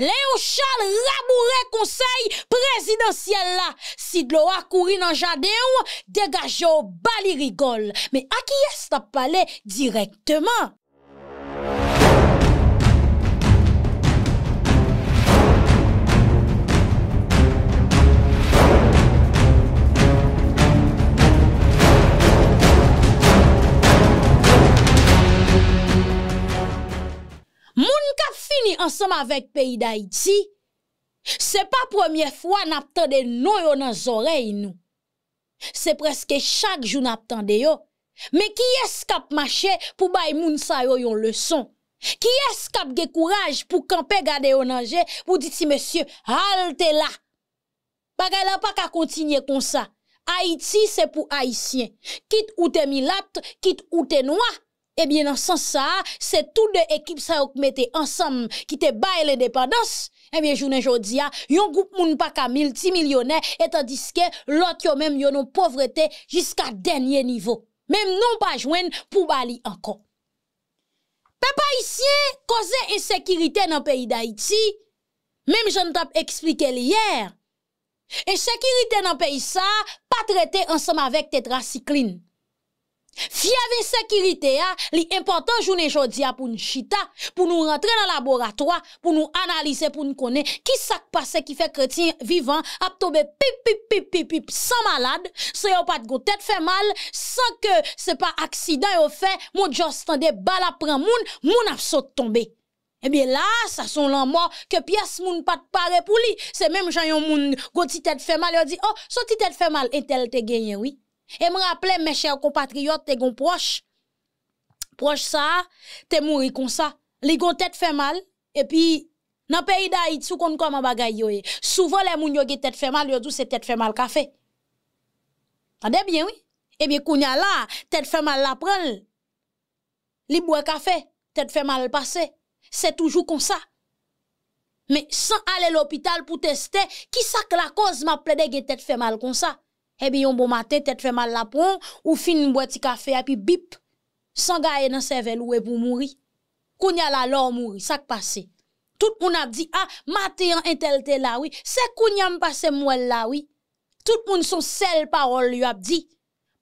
Lè ou chal rabou re konsey prezidansyèl la, si glou akouri nan jade ou, degaje ou bali rigol, me akye stap pale direktman. ensemble avec pays d'Haïti, c'est pas première fois que nous yo dans oreilles nous. C'est presque chaque jour n'attendez yo. Mais qui est-ce qui a marché pour bay moun sa yo yon leçon Qui est-ce qui courage pour camper garder yo dans pour dire si monsieur halte là. Bagay la pas qu'à continuer comme ça. Haïti c'est pour Haïtiens. Quitte ou t'es milat, quitte ou t'es noir. Eh bien, dans ce sens, c'est toutes de équipes ça qui été ensemble, qui te baille l'indépendance. Eh bien, y a yon groupe moun pas ka multimillionnaire, et tandis que l'autre yon même la pauvreté jusqu'à dernier niveau. Même non pas joindre pour bali encore. Peuple haïtien, cause insécurité dans le pays d'Haïti, même j'en t'ai expliqué hier. sécurité dans le pays ça, pas traité ensemble avec tetracycline. Fia avec sécurité, hein, li important journée a hein, pour nous chita, pour nous rentrer dans le laboratoire, pour nous analyser, pour nous connaître qui s'est passé qui fait chrétien vivant, a tombé pip pip pip pip sans malade, c'est yon pas de go tête fait mal, sans que c'est pas accident yon fait, mon stand fait un après moun, moun a tomber. Eh bien là, ça son l'homme, mort que pièce moun pas de pare pour lui. C'est même gens yon moun go tête fait mal, yon dit "Oh, so tête fait mal et tel te gagné oui." Et me rappeler mes chers compatriotes, tes gon proche, proche ça, t'es mouri comme ça. Les gon tête fait mal et puis dans le pays d'Haïti, sou bagay yo. Souvent les moun yo qui tête fait mal, yo dou c'est tête fait mal café. Tande bien oui. et eh bien kounya la tête fait mal la prend. Li boit café, tête fait mal passé. C'est toujours comme ça. Mais sans aller l'hôpital pour tester, qui ça que la cause m'a plaidé que tête fait mal comme ça eh bien, bon matin, tête fait mal la pon, ou fin une boîte café, et puis bip, sans gaye dans sevel ou pour mourir. Kounya la lor mourir, ça qui passe. Tout le monde a dit, ah, matin, intel tel là, oui. C'est kounya passé moi là, oui. Tout le monde son seule parole lui a dit.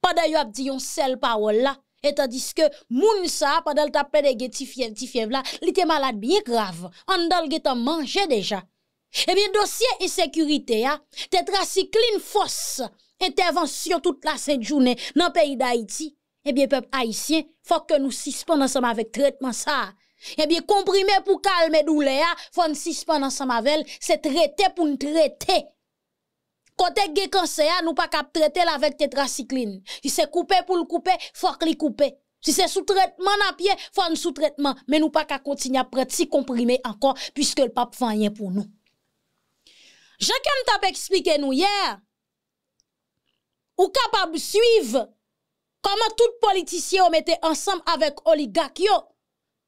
Pendant lui a dit yon seule parole là. Et tandis que moun sa, pendant le tapé de geti fièvre, ti fièvre là, il était malade bien grave. En dal mange manger déjà. Eh bien, dossier insécurité, ya, ah, tetracycline fausse intervention toute la sainte journée dans le pays d'Haïti, eh bien, peuple haïtien, faut que nous suspendons ensemble avec traitement ça. Eh bien, comprimé pour calmer douleur, faut nous suspendre ensemble avec, c'est traité pour nous traiter. côté nous nous pas pas traiter traiter la tétracycline. tétracycline. Si c'est coupé pour le couper, faut qu'il couper. Si sous traitement à pied, faut nous sous traitement. Mais nous pas qu'à continuer à prendre si puisque puisque pape pape pap rien pour nous. Je nous expliqué nous hier hier ou capable de suivre comment tout politicien mettait ensemble avec oligarques. yo.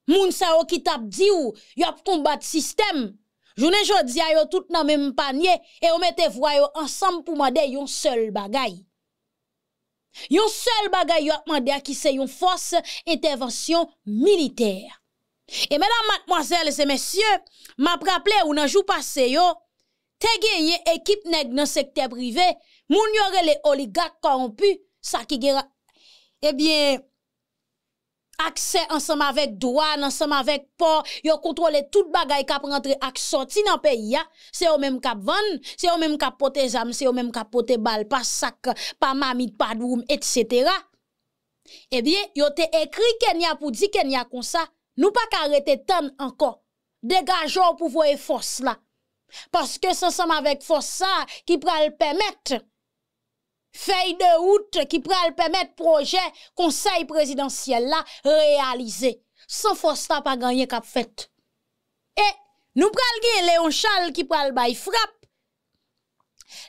Moun sa yo qui tap di ou, yo combat système. Jounen jodi a yo tout nan même panier et on mette voix ensemble pour demander yon seul bagay. Yon seul bagay yo mande a qui c'est une force intervention militaire. Et mesdames, mademoiselles et messieurs, m'a rappelé ou nan jou passé yo, te une équipe dans nan secteur privé Moun yore le oligarque korompu, sa ki eh bien accès ensemble avec douane, ensemble avec port, yo contrôler toute bagaille qui rentre ak sorti dans pays c'est eux même cap vendre, c'est eux même cap porter zam, c'est eux même cap porter bal pas sac, pas mamie, pas doum, etc. Eh bien, yo te écrit Kenya pour dire Kenya comme ça, nous pas qu'arrêter tant encore. Dégageons pour voir force là. Parce que c'est ensemble avec force ça qui pral permettre feuille de route qui pral permettre projet conseil présidentiel là réaliser sans force pas gagner cap fête. et eh, nous pral gagner Léon Charles qui pral bail frappe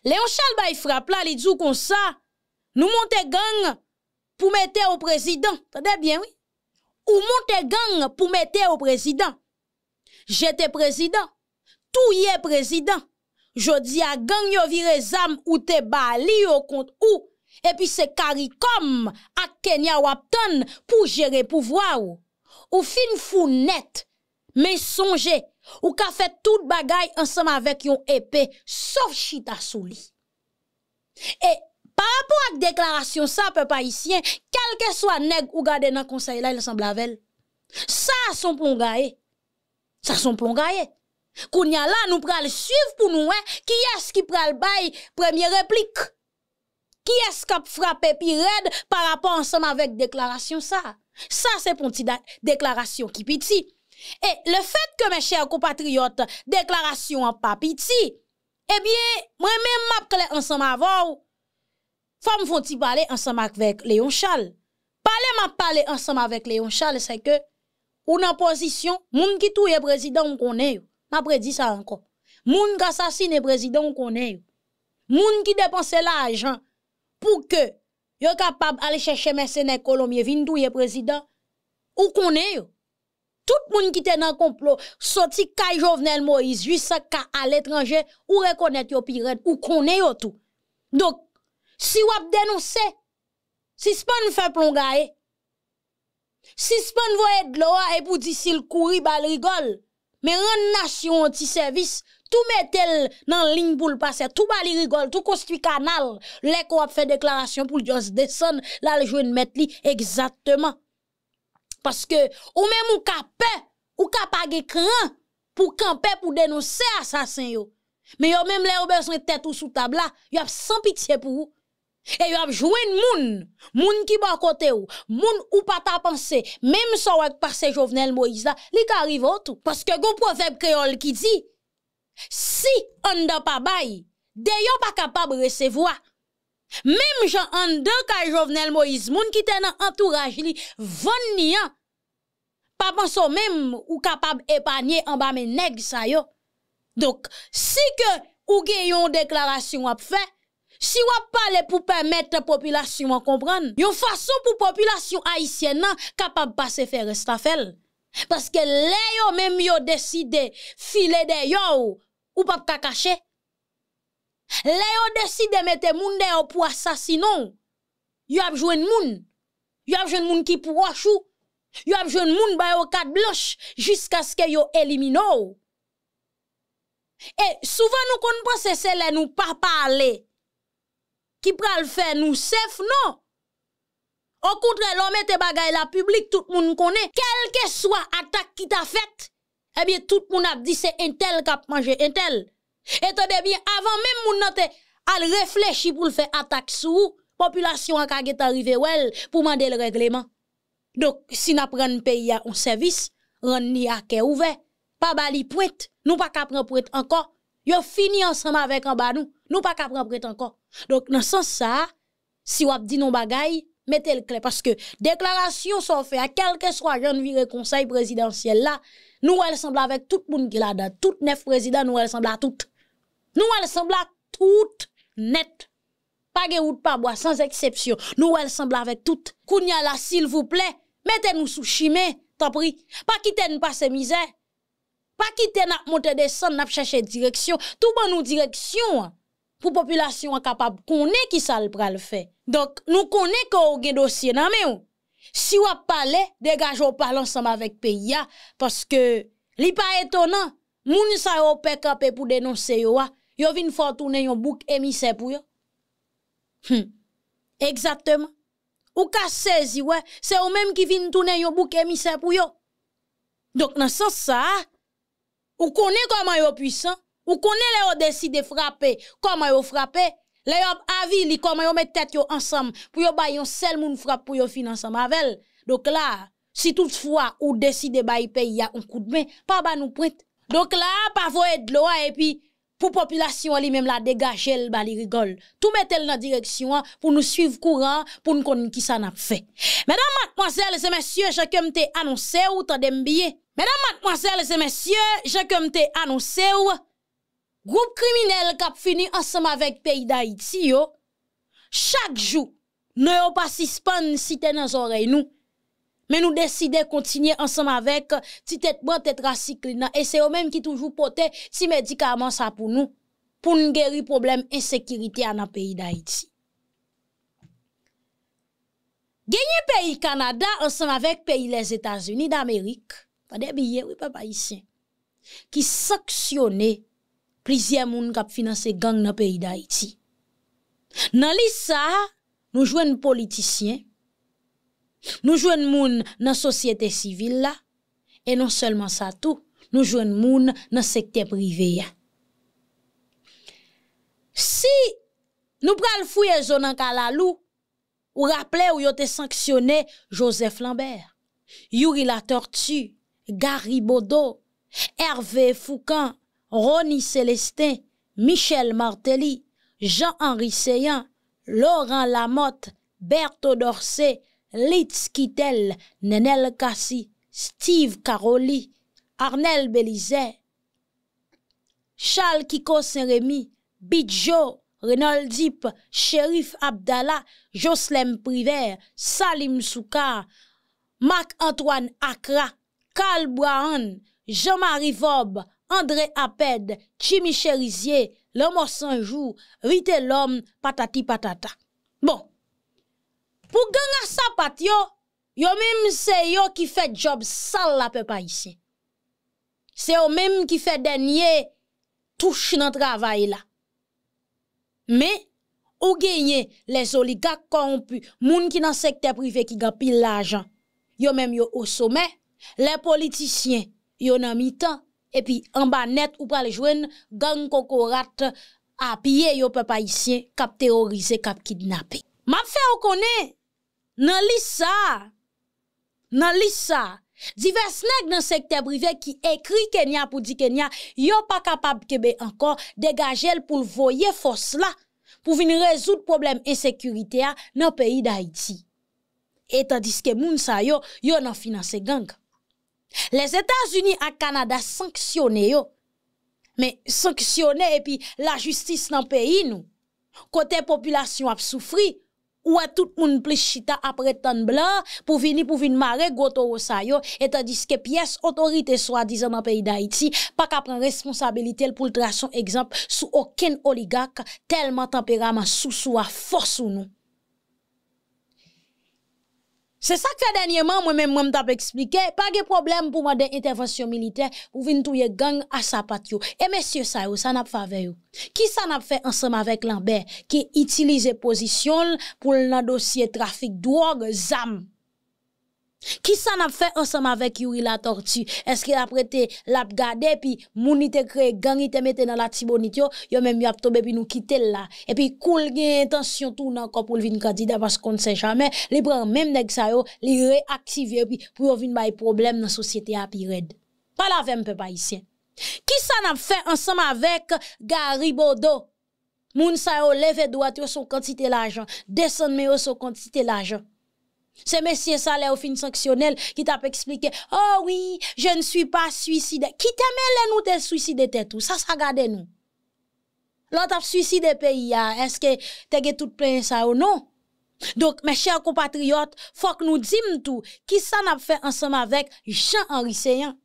Léon Charles bay frappe là il dit comme ça nous monter gang pour mettre au président Tendez bien oui ou monter gang pour mettre au président j'étais président tout y est président je dis à yo vire zam ou te bali yo kont ou. E puis c'est karikom à Kenya wapton pour gérer pouvoir ou. Ou fin fou net. mais songez, ou ka fait tout bagaille ensemble avec yon épée, sauf chita Souli. Et par rapport déclaration ça sa pas ici, quel que soit nègre ou gade nan conseil là, il semble ça Ça son plongaye. Ça son plongaye. Koun ya la nou pral suiv pou nou e Ki es ki pral bay premier replik Ki es kap frape pi red Par rapport ansema vek deklarasyon sa Sa se pon ti deklarasyon ki piti E le fet ke men chè akou patriyot Deklarasyon an pa piti Ebyen eh mwen men map kle ansema avou Fom fon ti pale ansema vek leyon chal Pale map pale ansema vek leyon chal Se ke ou nan pozisyon Moun ki tou ye prezidant moun konen yo Après prédit ça encore. Moun qui assassine président, qu'on connaît. Moun qui dépense l'argent pour que yo capable aller chercher mercenaires colombiens, vindouye président, ou connaît. Tout moun qui était dans complot, sorti kay Jovenel Moïse, ka à l'étranger, ou reconnaître yo pirate, ou connaît yo tout. Donc, si wap dénoncé si pas fait plongaye, si ce voye de l'oa et pour dire s'il courir bal rigole, mais en nation anti-service, tout mettez dans ligne pour le passer, tout bali rigole, tout construit canal, les a fait déclaration pour le descend, là, le li exactement. Parce que, ou même ou capé, ou capable pour camper, pour dénoncer assassin yo. Mais yon même les ou besoin de tête ou sous table là, a sans pitié pour vous. E yo apjouen moun, moun ki ba kote ou, moun ou pa ta panse, mèm sa wak parse Jovenel Moïse la, li ka arrivo tout. Paske go profèb kreol ki di, si an da pa bayi, deyo pa kapab resevwa. Mèm jan an da ka Jovenel Moïse, moun ki tena antouraj li, van niyan, pa panso mèm ou kapab epanye an ba men neg sa yo. Dok, si ke ou gen yon deklarasyon ap fè, Si vous pale pou comprendre, une façon pour la population haïtienne capable de kapab faire un Parce Parce que les menm yo deside file de vous ou, pas, ka cacher. Les deside ont moun de pou asasinon, Vous apjwen moun. Yo de moun ki pou a besoin de moun bayo kat qui vous ce yo elimino ou. Et souvent, nous konpon comprenons se ne nou pas parler. Qui le faire, nous sef, non. Au contraire, l'homme mette bagay la public, tout le monde connaît. Quelle que soit attaque qui t'a faite, eh bien, tout le monde a dit c'est un tel qui a mangé un tel. Et t'as bien, avant même moun monde al réfléchi pour le faire attaque sous, population a population arrivé pour demander le règlement. Donc, si n'a un pays à un service, rend ni à ouvert. Pas bali pointe, nous pas qu'à prendre pointe encore yo fini ensemble avec en bas nous. Nous pas qu'à prendre encore. Donc, dans ce sens ça, si avez dit non bagailles, mettez le clé. Parce que déclaration sont fait à quel que soit jeune conseil présidentiel là, nous elle semble avec tout le monde qui est là Tout neuf président, nous elle semble à toutes. Nous elle semble à tout net. Pas de pas bois, sans exception. Nous elle semble avec toutes. Kounya là, s'il vous plaît, mettez-nous sous chimé, t'en prie. Pas quitter nous ces misères. Pas quitter n'a monter descend n'a chercher direction. Tout bon nous direction hein, pour population capable connait qui ça le pral fait. Donc nous connaît que au dossier nan mais si vous parlez, dégage ou parle ensemble avec pays hein, parce que n'est pas étonnant moun sa yo pe camper pour dénoncer yo hein. yo vinn fort tourner yon bouc émissaire pour yo. Hum, exactement. Ou ka saisi ouais, c'est eux même qui viennent tourner yon bouc émissaire pour yo. Donc dans ce sens ça, ou connaît comment yo puissant, ou connaît les décident de frapper, comment yo frapper, les yon avili comment yo met tête ensemble pour yo bay un seul moun frappe pour yo fin ensemble avec. Donc là, si toutefois ou décide bay pays un coup de main, pas ba nous pointe. Donc là, pas voyer de l'eau et puis pour population elle-même la dégager elle ba rigole tout elle dans direction pour nous suivre courant pour nous connaître qui ça n'a fait mesdames mademoiselles et messieurs chacun t'ai annoncé ou tendez bien mesdames mademoiselles et messieurs chacun t'ai annoncé ou groupe criminel qui fini ensemble avec pays d'Haïti chaque jour ne pas suspendre si t'es dans oreille nous Men nou deside kontinye ansanm avek ti tet bon tet rasi klinan. E euh, se yo menm ki toujou pote si medikaman sa pou nou pou nou gery problem ensekiriti anan peyi da iti. Genye peyi Kanada ansanm avek peyi les Etasuni d'Amerik. Pade biye wipa bayisyen ki saksyone plizye moun kap finanse gang nan peyi da iti. Nan li sa nou jwen politisyen. Nous jouons dans la société civile là, et non seulement ça tout, nous jouons dans le secteur privé. Si nous prenons fouiller zone en Kalalou, ou rappelez ou yote sanctionné Joseph Lambert, Yuri La Tortue, Gary Bodo, Hervé Foucan, Ronnie Célestin, Michel Martelly, Jean-Henri Seyan, Laurent Lamotte, Berthe d'Orsay, Litz Kittel, Nenel Kassi, Steve Caroli, Arnel Belizet, Charles Kiko Saint-Rémy, Bidjo, Renald Dip, Shérif Abdallah, Joslem Privert Salim Souka, Marc-Antoine Akra, Karl Brahan, Jean-Marie Vob, André Aped, Chimi Cherizier, L'homme sans jour, l'homme, patati patata. Bon, pou gen a sapat yo, yo mèm se yo ki fè job sal la pepa isye. Se yo mèm ki fè denye, touche nan travay la. Mè, ou genye, le soli gak konp, moun ki nan sekte prive ki gapil la jan, yo mèm yo o somè, le politisyen, yo nan mi tan, epi an ba net ou prale jwen, gen koko rat, apiye yo pepa isye, kap terorize, kap kidnapé. Mèm fè yo konè, nan lis sa, nan lis sa, secteur privé qui écrit Kenya pour dire Kenya, yo pas capable ben encore dégager pour voyer force là pour venir résoudre problème insécurité dans le pays d'Haïti. Et tandis que moun sa yo, yo nan finance gang. Les États-Unis et Canada sanctionné yo. Mais sanctionné et puis la justice dans le pays nous. Côté population a souffri, ou à tout le monde chita après tant blanc pour venir pour venir marrer goto sa yo et tandis que pièce autorité soi-disant dans pays d'Haïti pas qu'à prendre responsabilité pour tracer exemple sous aucun oligarque tellement tempérament sous soi, force ou non se ça que denyeman, mwen moi mwen tap eksplike, pa ge problème pour pour den militaire pour pou vin sa gang patio. Et eh, messieurs ça, ça n'a pas fait fave yo. Qui ça n'a fait ensemble avec Lambert qui utilise position pour nan dossier trafic drogue zam. Qui s'en a fait ensemble avec Yuri la tortue? Est-ce qu'il a prêté la Et puis mouni te créé gang, il te dans la tibonite, yo, a même yo a tombé, puis nous quitter là. Et puis, cool, gen tension tout encore pour le vin candidat, parce qu'on ne sait jamais, li prend même nek sa yo, li réactive, puis pour yon vin bay problème dans la société à pired. Pas la même, papa, ici. Qui s'en a fait ensemble avec Gary Bodo? Moun sa yo, les doigts sur son quantité l'argent, descend me sur quantité l'argent. C'est messieurs, Salé au fin sanctionnel, qui t'a expliqué, oh oui, je ne suis pas suicidaire. Qui t'a mêlé nous, te t'es tout. Ça, ça garde nous. L'autre a suicidé pays, ah. est-ce que t'as tout plein ça ou non? Donc, mes chers compatriotes, faut que nous disions tout. Qui ça n'a fait ensemble avec Jean-Henri Seyant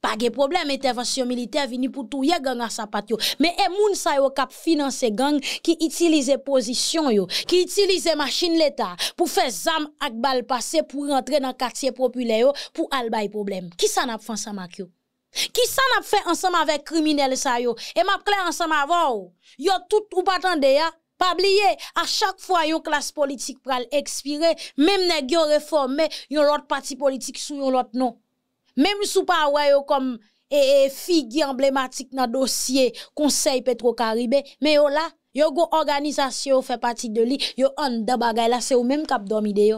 pas de problème, intervention militaire vini pour tout gang à sa patio Mais et eh, moun sa yo kap finance gang qui utilise position yo, qui utilise machine l'État pour faire zam ak bal passer pour rentrer dans quartier populaire yo pour albay problème. Qui ça n'a fait ensemble avec yo? Qui ça n'a fait ensemble avec criminel sa yo? Et m'a clair ensemble avant yo. tout ou pas ya, pas à chaque fois yon classe politique pral expire, même nèg yo reforme yon l'autre parti politique sous yon l'autre nom. Même sous pas comme figure emblématique dans dossier Conseil Petro-Caribé, mais yo là, yo go organisation fait partie de lui, yo en de bagay là, c'est au même cap dormi de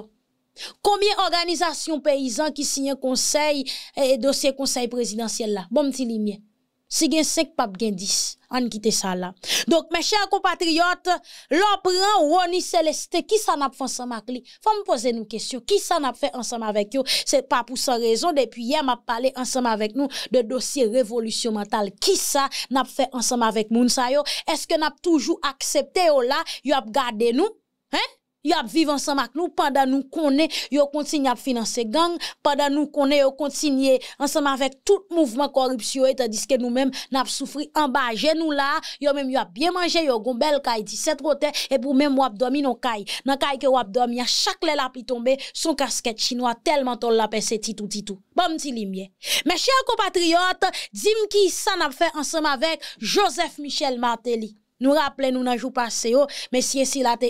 Combien d'organisations paysans qui signent conseil et dossier conseil présidentiel là? Bon petit limier si avez 5 pap 10 on quitte ça là donc mes chers compatriotes l'on prend Ronnie qui ça n'a pas fait ensemble avec lui faut me poser une question qui ça n'a fait ensemble avec yo c'est pas pour sa raison depuis hier m'a parlé ensemble avec nous de dossier révolution mentale qui ça n'a pas fait ensemble avec nous? est-ce que avons toujours accepté que là il a gardé nous hein Yop vivant ensemble avec nous pendant nous connaît, yo continue à financer gang, pendant nous connaît, yo continue ensemble avec tout mouvement corruption tandis que nous-mêmes n'a souffri en bas nous là, yo même yo bien mangé, yo gon belle caille 17 hôtel et pour même wap dormi non Nan caille que wap dormi, chaque lè la pi tomber son casquette chinois tellement ton la pèse titou titou. Bon petit lumière. Mes chers compatriotes, dim qui ça n'a fait ensemble avec Joseph Michel Martelly. Nous rappelons nous dans jour passé, oh, mais si la te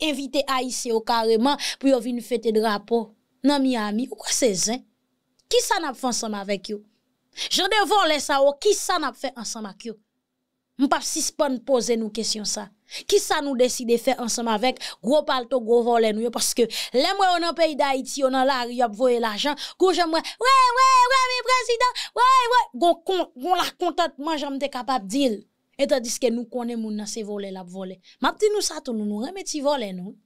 Inviter Haïti au carrément pour yon venir fêter drapeau dans Miami. Ou quoi c'est ça? Hein? Qui ça n'a fait ensemble avec vous Je vous ça ça, oh, qui ça n'a fait ensemble avec eux? pas suspend poser nous question ça. Qui ça nous décide de faire ensemble avec gros palto gros voler nous parce que les moi on en pays d'Haïti on en la rue a voyer l'argent gros j'aime ouais ouais ouais mes président ouais ouais gon gon la contentement j'aime capable dire et tandis que nous connaissons les gens qui volé la volé. M'a dit nous ça nous nous remetti volé nous.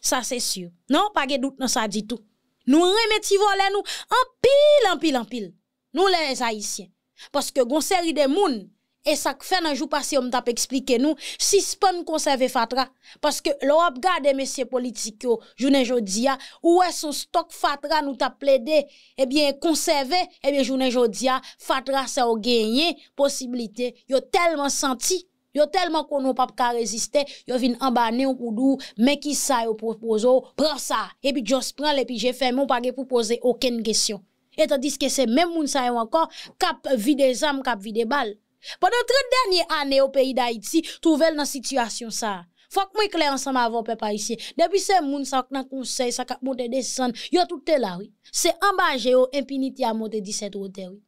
Ça c'est sûr. Non, pas de doute dans ça du tout. Nous remettons volé nous en pile en pile en pile. Nous les haïtiens parce que une série des gens... Et ça que fait un jour passé on t'a expliqué nous si nous conserver fatra parce que l'on garde des messieurs politiques ne journée où est son stock fatra nous t'a plaidé Eh bien conserver Eh bien journée fatra ça a gagné possibilité yo tellement senti yo tellement qu'on n'a pas résister yo vinn en ou koudou mais qui ça yo propose oh, prend ça et puis juste prends et puis j'ai fait mon pas pour poser aucune question et tandis que c'est même moun ça encore cap vide des âmes cap vide balles pendant 30 dernières années au pays d'Haïti, trouvel dans situation ça. Faut que moi clair ensemble avant peuple haïtien. Depuis ce monde ça dans conseil ça cap monter descendre, yo tout est là C'est embagé au oh, impunité à monter 17 hôtel oui.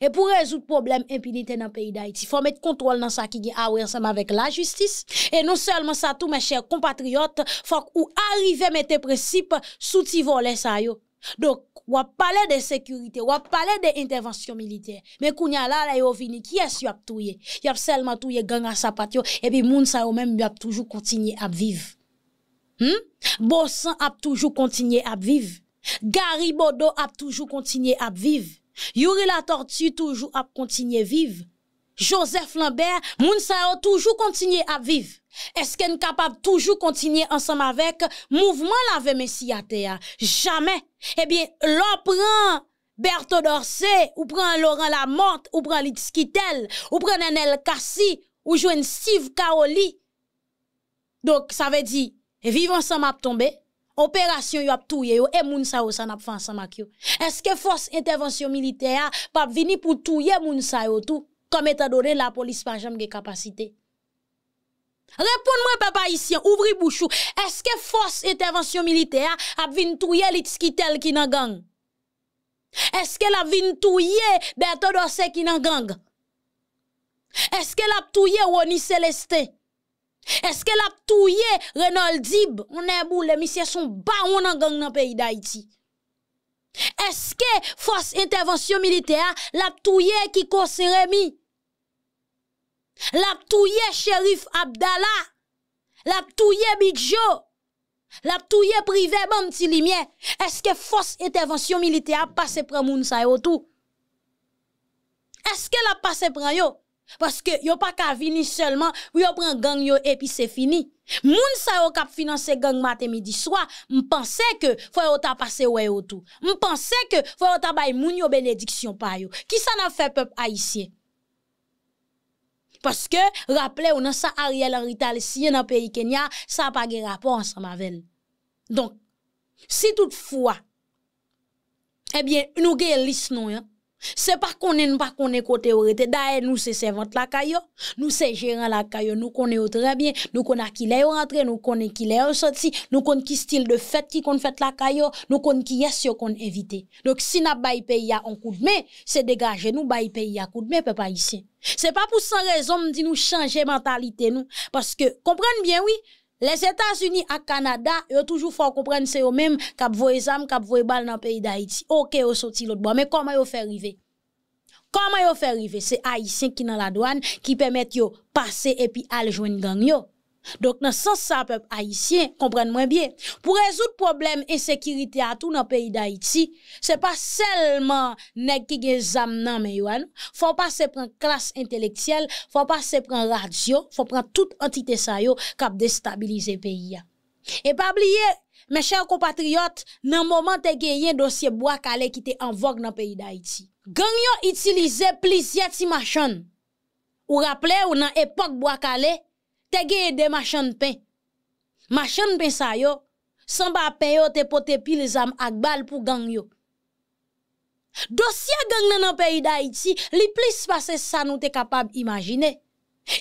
Et pour résoudre problème impunité dans le pays d'Haïti, il faut mettre contrôle dans ça qui est à ah ensemble avec la justice. Et non seulement ça, tous mes chers compatriotes, faut ou à mettre principe sous volet ça yo. Donc, wap parler de sécurité, wap pale de militaire. militaire. Mais kounya la la yo vini, ki es qui ap touye? Yo seulement seulement touye gang patio, et puis moun sa yo même y'a toujours toujou à à vivre. Hmm? Bossan toujours toujours à vivre. vivre. Garibodo a toujours continué à vivre. Yuri la tortue a continué à vivre. Joseph Lambert, moun sa yo à à vivre. Est-ce qu'elle capable toujours continuer ensemble avec mouvement lave mesi la Jamais. jamais eh bien, l'on prend Berto d'Orsay, ou prend Laurent Lamotte, ou prend Litskitel, ou prend Nenel Kassi, ou joue Steve Kaoli. Donc, ça veut dire, vivant sans map opération, opération, y a touye et Mounsao, moun sa yo ça ap fan est Est-ce que Force Intervention Militaire pap vini pour touye moun sa yo tout, comme donné la police par jambe de capacité Répondez-moi, papa haïtien, ouvri bouchou. Est-ce que force intervention militaire a vin touye l'itskitel qui n'a gang? Est-ce qu'elle a vin touye qui n'a gang? Est-ce qu'elle a touyé Ronnie Celeste? Est-ce qu'elle a touyé Renald Dib? On est boule, monsieur son baron nan gang le pays d'Haïti. Est-ce que force intervention militaire l'a qui Kiko Rémi? La touye shérif Abdallah. La touye Bidjo. La touye privé bon petit limier. Est-ce que force intervention militaire a passé pour moun sa tout? Est-ce que la passe pour yo? Parce que yo pas qu'à venir seulement pour yo un gang yo et puis c'est fini. Moun sa yo kap financer gang matin midi soir, m'pense que faut yo ta passé ouais yo tout. M'pense que faut yo ta bay moun bénédiction pa yo. Qui ça n'a fait peuple haïtien? Paske, raple ou nan sa a riel an ritali si yon an peyi Kenya, sa apage rapon an sa ma ven. Donk, si toutfwa, ebyen, eh nou gen lisenon yon. C'est pas qu'on est, pas qu'on est côté ou rete. D'ailleurs, nous, c'est servant la caillot. Nous, c'est gérant la caillot. Nous connaissons très bien. Nous connaissons qui est rentré. Nous connaissons qui est sorti. Nous connaissons qui style de fête qui qu'on fait la caillot. Nous connaissons qui est ce qu'on invite. Donc, si n'a pas pays à un coup de main, c'est dégager nous, pas pays à coup de main, papa ici. C'est pas pour sans raison, nous dit nous changer mentalité, nous. Parce que, comprenez bien, oui, les États-Unis à Canada, ont toujours faut comprendre c'est eux-mêmes qui les zam, qui les balles dans le pays d'Haïti. OK, ils sorti l'autre bois, mais comment ils fait arriver Comment ils fait arriver C'est haïtien qui dans la douane qui permettent yo passer et puis aller joindre gang yo. Donc, dans le sens, ça, peuple haïtien, comprenez-moi bien. Pour résoudre le problème insécurité à tout dans le pays d'Haïti, n'est pas seulement gens qui gen mais ne Faut pas se prendre classe intellectuelle, faut pas se prendre radio, faut prendre toute entité sa qui déstabiliser le pays. Et pas oublier, mes chers compatriotes, dans le moment où vous un dossier bois calais qui est en vogue dans le pays d'Haïti, vous utilisé plusieurs machines. vous rappelez, ou dans l'époque bois te geye de pain pen. de pain sa yo, sans ba pain yo te pote pile zam ak bal pou gang yo. Dossier gang nan an pays d'Haïti, li plis passé ça, nou te capable imaginer.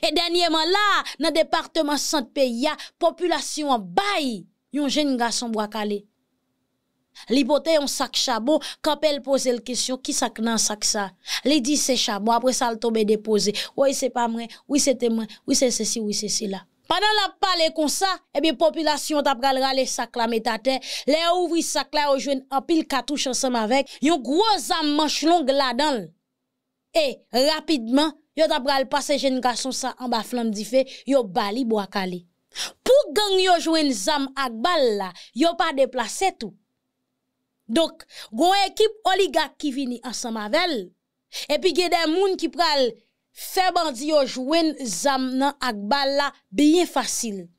Et dernièrement la, nan département centre pays, population en bay yon jeune garçon bois calé. L'hypothèse, un sac chabot, quand elle pose la question, qui sac dans sac ça? Elle dit c'est chabot, après ça, elle tombe déposé. Oui, c'est pas moi, oui, c'était moi, oui, c'est ceci, oui, c'est cela. Pendant la parler comme ça, eh bien, population t'a pral rale sac la metate, Les ouvri sac la, ou jouen en pile cartouche ensemble avec, yon gros am manche long là-dedans. Et, rapidement, yon t'a pral passe jeune garçon ça en bas flamme fe, yon bali bois calé. Pour gang yon jouen zam ak bal la, yon pas déplacé tout. Donc, gon équipe oligarque qui vini ensemble avec et puis a des moun qui pral faire bandi yo jouen zam ak bien facile.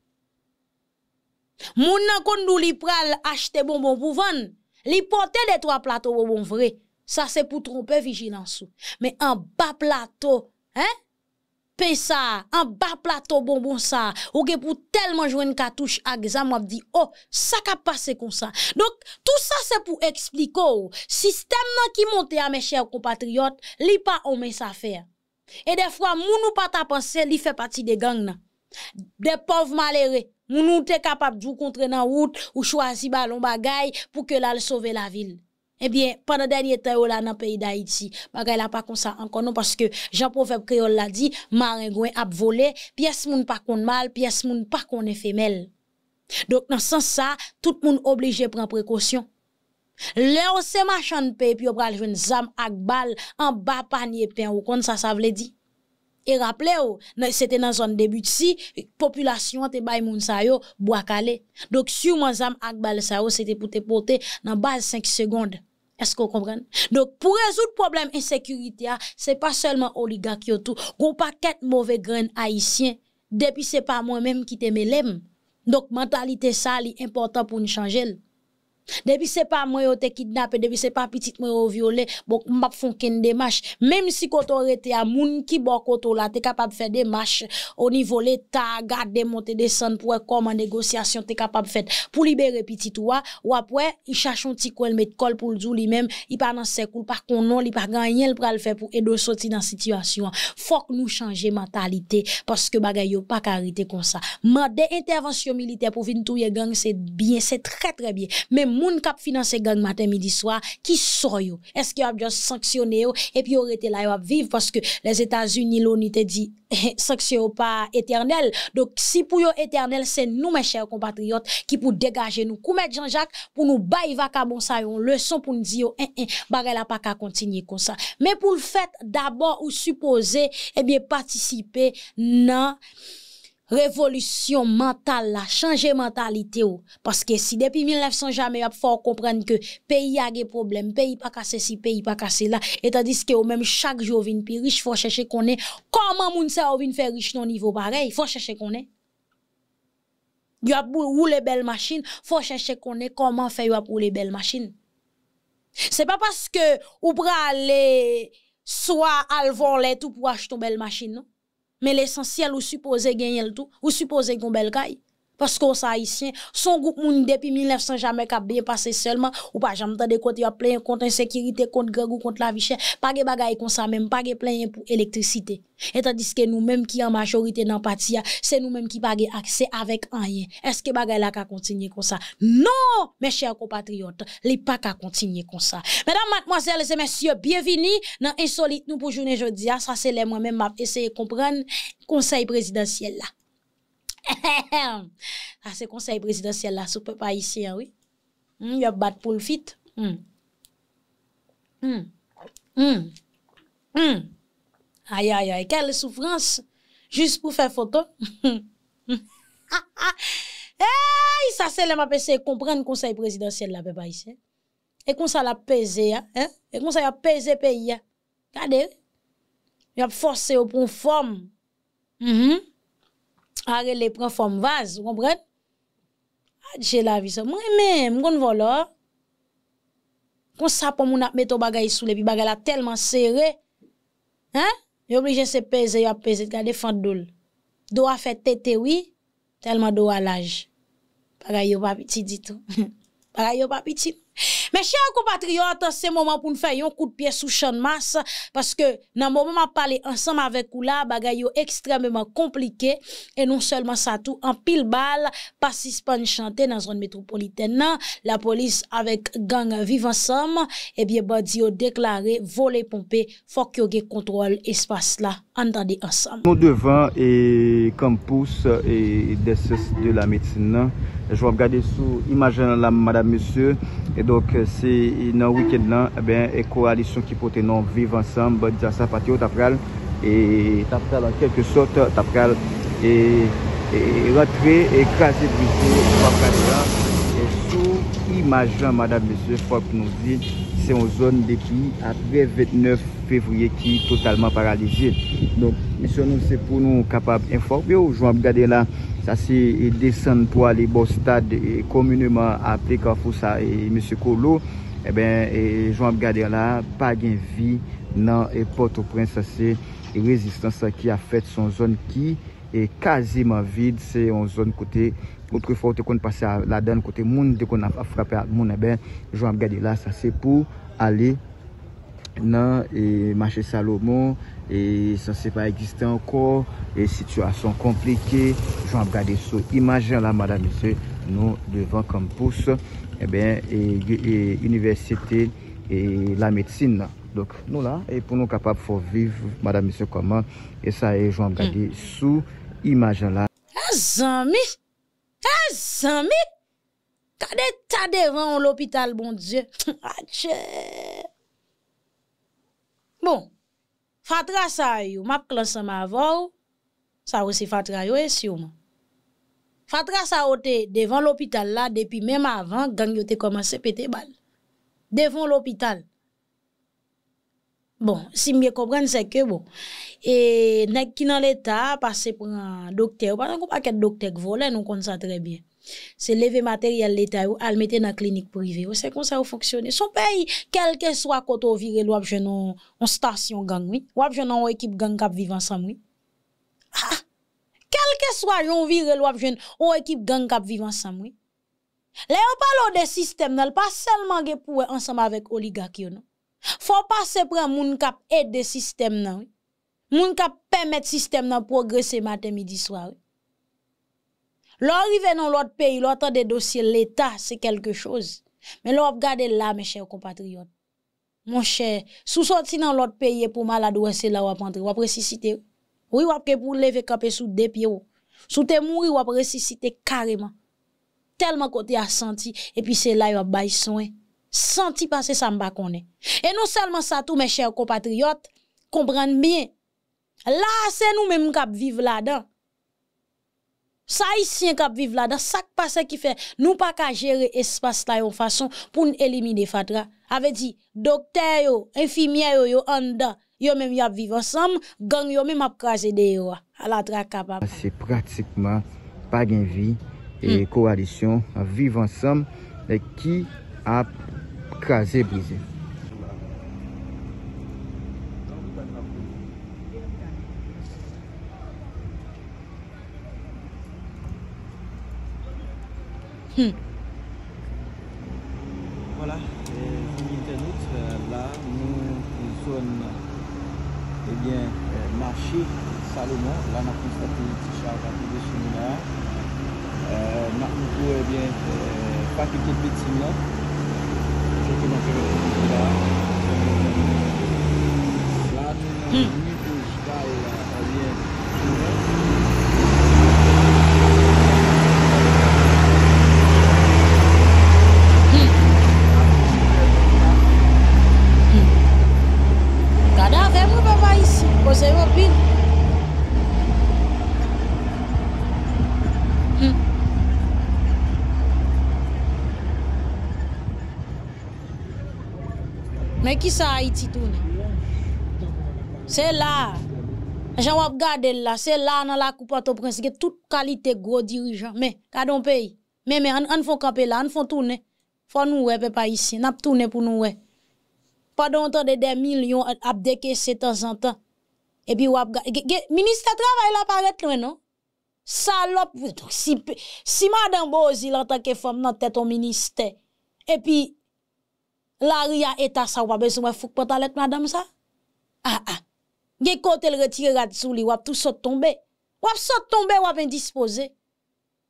Moun nan kon li pral acheter bonbon pour vendre, li porter les trois plateaux bonbon vrai. Ça c'est pour tromper vigilance. Mais en bas plateau, hein? ça, en bas plateau bonbon ça, ou que pour tellement jouer une cartouche à examen, on dit, oh, ça a passé comme ça. Donc, tout ça, c'est pour expliquer, système qui monte à mes chers compatriotes, li pas on faire. Et des fois, moun ou pas ta pensé, li fait partie des gangs Des pauvres malheureux, moun ou te capable de jouer contre la route, ou choisir ballon bagay, pour que le sauver la ville. Eh bien, pendant dernier temps, là, dans le pays d'Haïti, bah, il a pas ça encore, non, parce que jean prophète Créole l'a dit, Maringouin a volé, pièce moun pas qu'on mal, pièce moun pas qu'on éphémèle. Donc, dans ce sens, ça, tout moun obligé de prendre précaution. Léon, c'est se de puis on pral un zam ak bal, en bas panier pain, ou kon ça, ça veut dire. » Et rappelez-vous, c'était dans son début de si, population te bay moun sa yo, bois calé. Donc, sûrement zam ak bal sa yo, c'était pour te porter dans base 5 secondes. Est-ce vous comprenez Donc, pour résoudre le problème ce ah, c'est pas seulement oligarque qui tout. pas paquet mauvais grain haïtien. Depuis n'est pas moi-même qui t'aime l'aime. Donc, mentalité ça, est important pour nous changer. Depuis c'est pas moi qui t'ai kidnappé, depuis c'est pas petite moi qui violé, bon m'a font de démarche. Même si quand a était à moun qui bon koto là, t'es capable de faire des marches au niveau l'état, garder monter descendre pour comment négociation t'es capable de faire pour libérer petit toi ou après il cherche un petit coin mettre colle pour le lui-même, il pas dans ses cool par qu'on non, il pas gagner le pral faire pour aider e sortir dans situation. Faut que nous changer mentalité parce que bagay yo pas arrêter comme ça. Mandé intervention militaire pour venir touyer gang c'est bien, c'est très très bien. Mais moun kap financer gang matin midi soir qui sont est-ce qu'ils ont bien sanctionné et puis été là yo vivre parce que les États-Unis l'ONU te dit sanction pas éternel donc si pour yo éternel c'est nous mes chers compatriotes qui pour dégager nous comme Jean-Jacques pour nous bailler vacabon ça leçon pour nous dire eh, eh, hein bagay pas continuer comme ça mais pour le fait d'abord ou supposer eh bien participer non révolution mentale la changer mentalité Parce que si depuis 1900 jamais, il faut comprendre que pays a des problèmes, pays pas cassé si pays pas cassé là. Et tandis que au même chaque jour, vinn plus riche, faut chercher qu'on est. Comment moun ça vinn faire riche non niveau pareil? Faut chercher qu'on est. Yo a les belles machines, faut chercher qu'on est comment faire pour a les machines machines. C'est pas parce que ou les aller soit al les tout pour acheter une belle machine non mais l'essentiel vous supposez gagner le tout, vous supposez qu'on belle caille. Parce qu'on ici, son groupe moun depuis 1900 jamais qu'a bien passé seulement ou pas jamais des côté a plein contre insécurité contre gang ou contre la vie chère, pas de bagaille comme ça même, pas de plein pour électricité. Et tandis que nous-mêmes qui en majorité dans c'est nous-mêmes qui pas accès avec rien. Est-ce que bagaille là ka continuer comme ça Non, mes chers compatriotes, les pas qu'à continuer comme ça. Mesdames, mademoiselles et messieurs, bienvenue dans insolite nous pour journée jeudi. Ah, ça c'est les moi-même m'a essayé comprendre conseil présidentiel là. ah, c'est conseil présidentiel là, sous peuple haïtien, oui. Il hmm, y a battre pour le fit. Hmm. Hmm. Aïe, aïe, aïe, quelle souffrance. Juste pour faire photo. Hey, ça c'est là m'a C'est comprendre conseil présidentiel là peuple haïtien. Et comme ça l'a pesé hein, hein? Et comme ça a pesé pays hein. Regardez. Il a forcé au pour forme. Hum hum pare le prend forme vase, vous comprenez? J'ai ah, la vie ça. Moi même, on vola. Comme ça, hein. pour mon ap mettre bagage sous les puis bagay a tellement serré. Hein? est obligé de se peser, de peser, garder fente doule. Doit a fait tété oui, tellement doit à l'âge. Bagay yo pas petit du tout. bagay yo pas petit. Mes chers compatriotes, c'est moment pour nous faire un coup de pied sous champ de masse parce que dans le moment où parler ensemble avec vous là, extrêmement compliqué et non seulement ça tout en pile balle, pas suspend chanter dans zone métropolitaine. la police avec gang vivent ensemble, et bien badi ont déclaré voler pomper, faut que ait contrôle espace là. Entendez ensemble. Nous devant et campus et des de la médecine. Jwa gade sou imajan la madame monsye. E donk euh, se nan wikend lan, eh e koalisyon ki pote nan vive ansan. Bon, dja sa pati yo tapral. E tapral an kelke sote. Tapral e rentre e krasi bise. E sou imajan madame monsye, fok nou zi, se yon zon de ki apre 29 fevriye ki totalman paralize. Misyon nou se pou nou kapab informe ou joun ap gade la sa si e desan pou alibostad e komuneman aplik an fousa e misyon kolo eh e ben joun ap gade la pagin vi nan e potopren sa se e rezistansa ki afet son zon ki e kaziman vid se on zon kote ou tri fote kon pase la den kote moun te kon a frape a moun e ben joun ap gade la sa se pou ale nan e mache salomon E se se pa egiste anko, e situasyon komplike, joun gade sou imajen la madame mese, nou devan kampous, e ben, e universite, e la medsine la. Dok nou la, e pou nou kapap fò viv madame mese koman, e sa e joun gade sou imajen la. A zami, a zami, kade ta devan ou l'opital bon diye, a ah, tche. Bon. Fatra sa yo, map klasan ma avor, sa ou se fatra yo e siwman. Fatra sa ou devant l'hôpital l'opital la, depuis même avant, gang yo te komanse pété bal. devant l'hôpital. Bon, si vous comprenez c'est que bon. Et, nek ki nan passé pase pou docteur, dokter, pasan docteur qui vole, nous nou ça très bien c'est lever matériel l'état ou al mettre dans clinique privée c'est comme ça fonctionne son pays quel que soit qu'on vire l'ouab stationne, on station gang oui ouab je une équipe gang qui vit ensemble oui ah! quel que soit yon vire l'ouab je une équipe gang qui vit ensemble oui là on parle de système n'est pas seulement pour ensemble avec ou non faut pas se prendre moun cap aide système non oui moun cap permettre système nan progresser matin midi soir L'arrivée dans l'autre pays, l'autre des dossiers, l'État, c'est quelque chose. Mais là, regardez là, mes chers compatriotes. Mon cher, sous sorti dans l'autre pays pour malade, c'est là où on rentre, on Oui, on peut pour lever camper sous deux pieds. Sous tes mourir, on ressusciter carrément. Tellement côté a senti, et puis c'est là que vous bail soin. Senti passer ça qu'on est, Et non seulement ça tout, mes chers compatriotes, comprennent bien. Là, c'est nous-mêmes qui vivons là-dedans ça ici cap vivre là dans ça passé qui fait nous pas qu'à gérer espace là en façon pour nous éliminer fatra avait dit docteur yo infirmière yo yo en dedans yo même y a vivre ensemble gang yo même a craser dehors à la traque capable ah, c'est pratiquement pas gain vie et mm. coalition vivre ensemble qui a crasé brisé Hmm. Voilà, euh, là, nous, sommes, eh bien, euh, marché Salomon. Là, on a constaté une petite charge à de euh, eh bien, pas Mais qui ça Haïti tourne C'est là. J'en vais regarder là. C'est là dans la coupe au prince que toute qualité gros dirigeant. Mais gardon pays. Mais mais on font camper là, on font tourner. Faut nous ouais pas ici. N'a tourner pour nous ouais. Pas d'entendre des millions à décaisser de temps en temps. Et puis on ministre ministère travail là par exemple non Salope, si, si madame Bozil en tant que femme dans tête au ministère. Et puis la ria état ça ou pas besoin de fouk pantalette madame ça ah ah gè côté le retirer rad sou li ou tout saut tomber ou saut tomber ou indisposé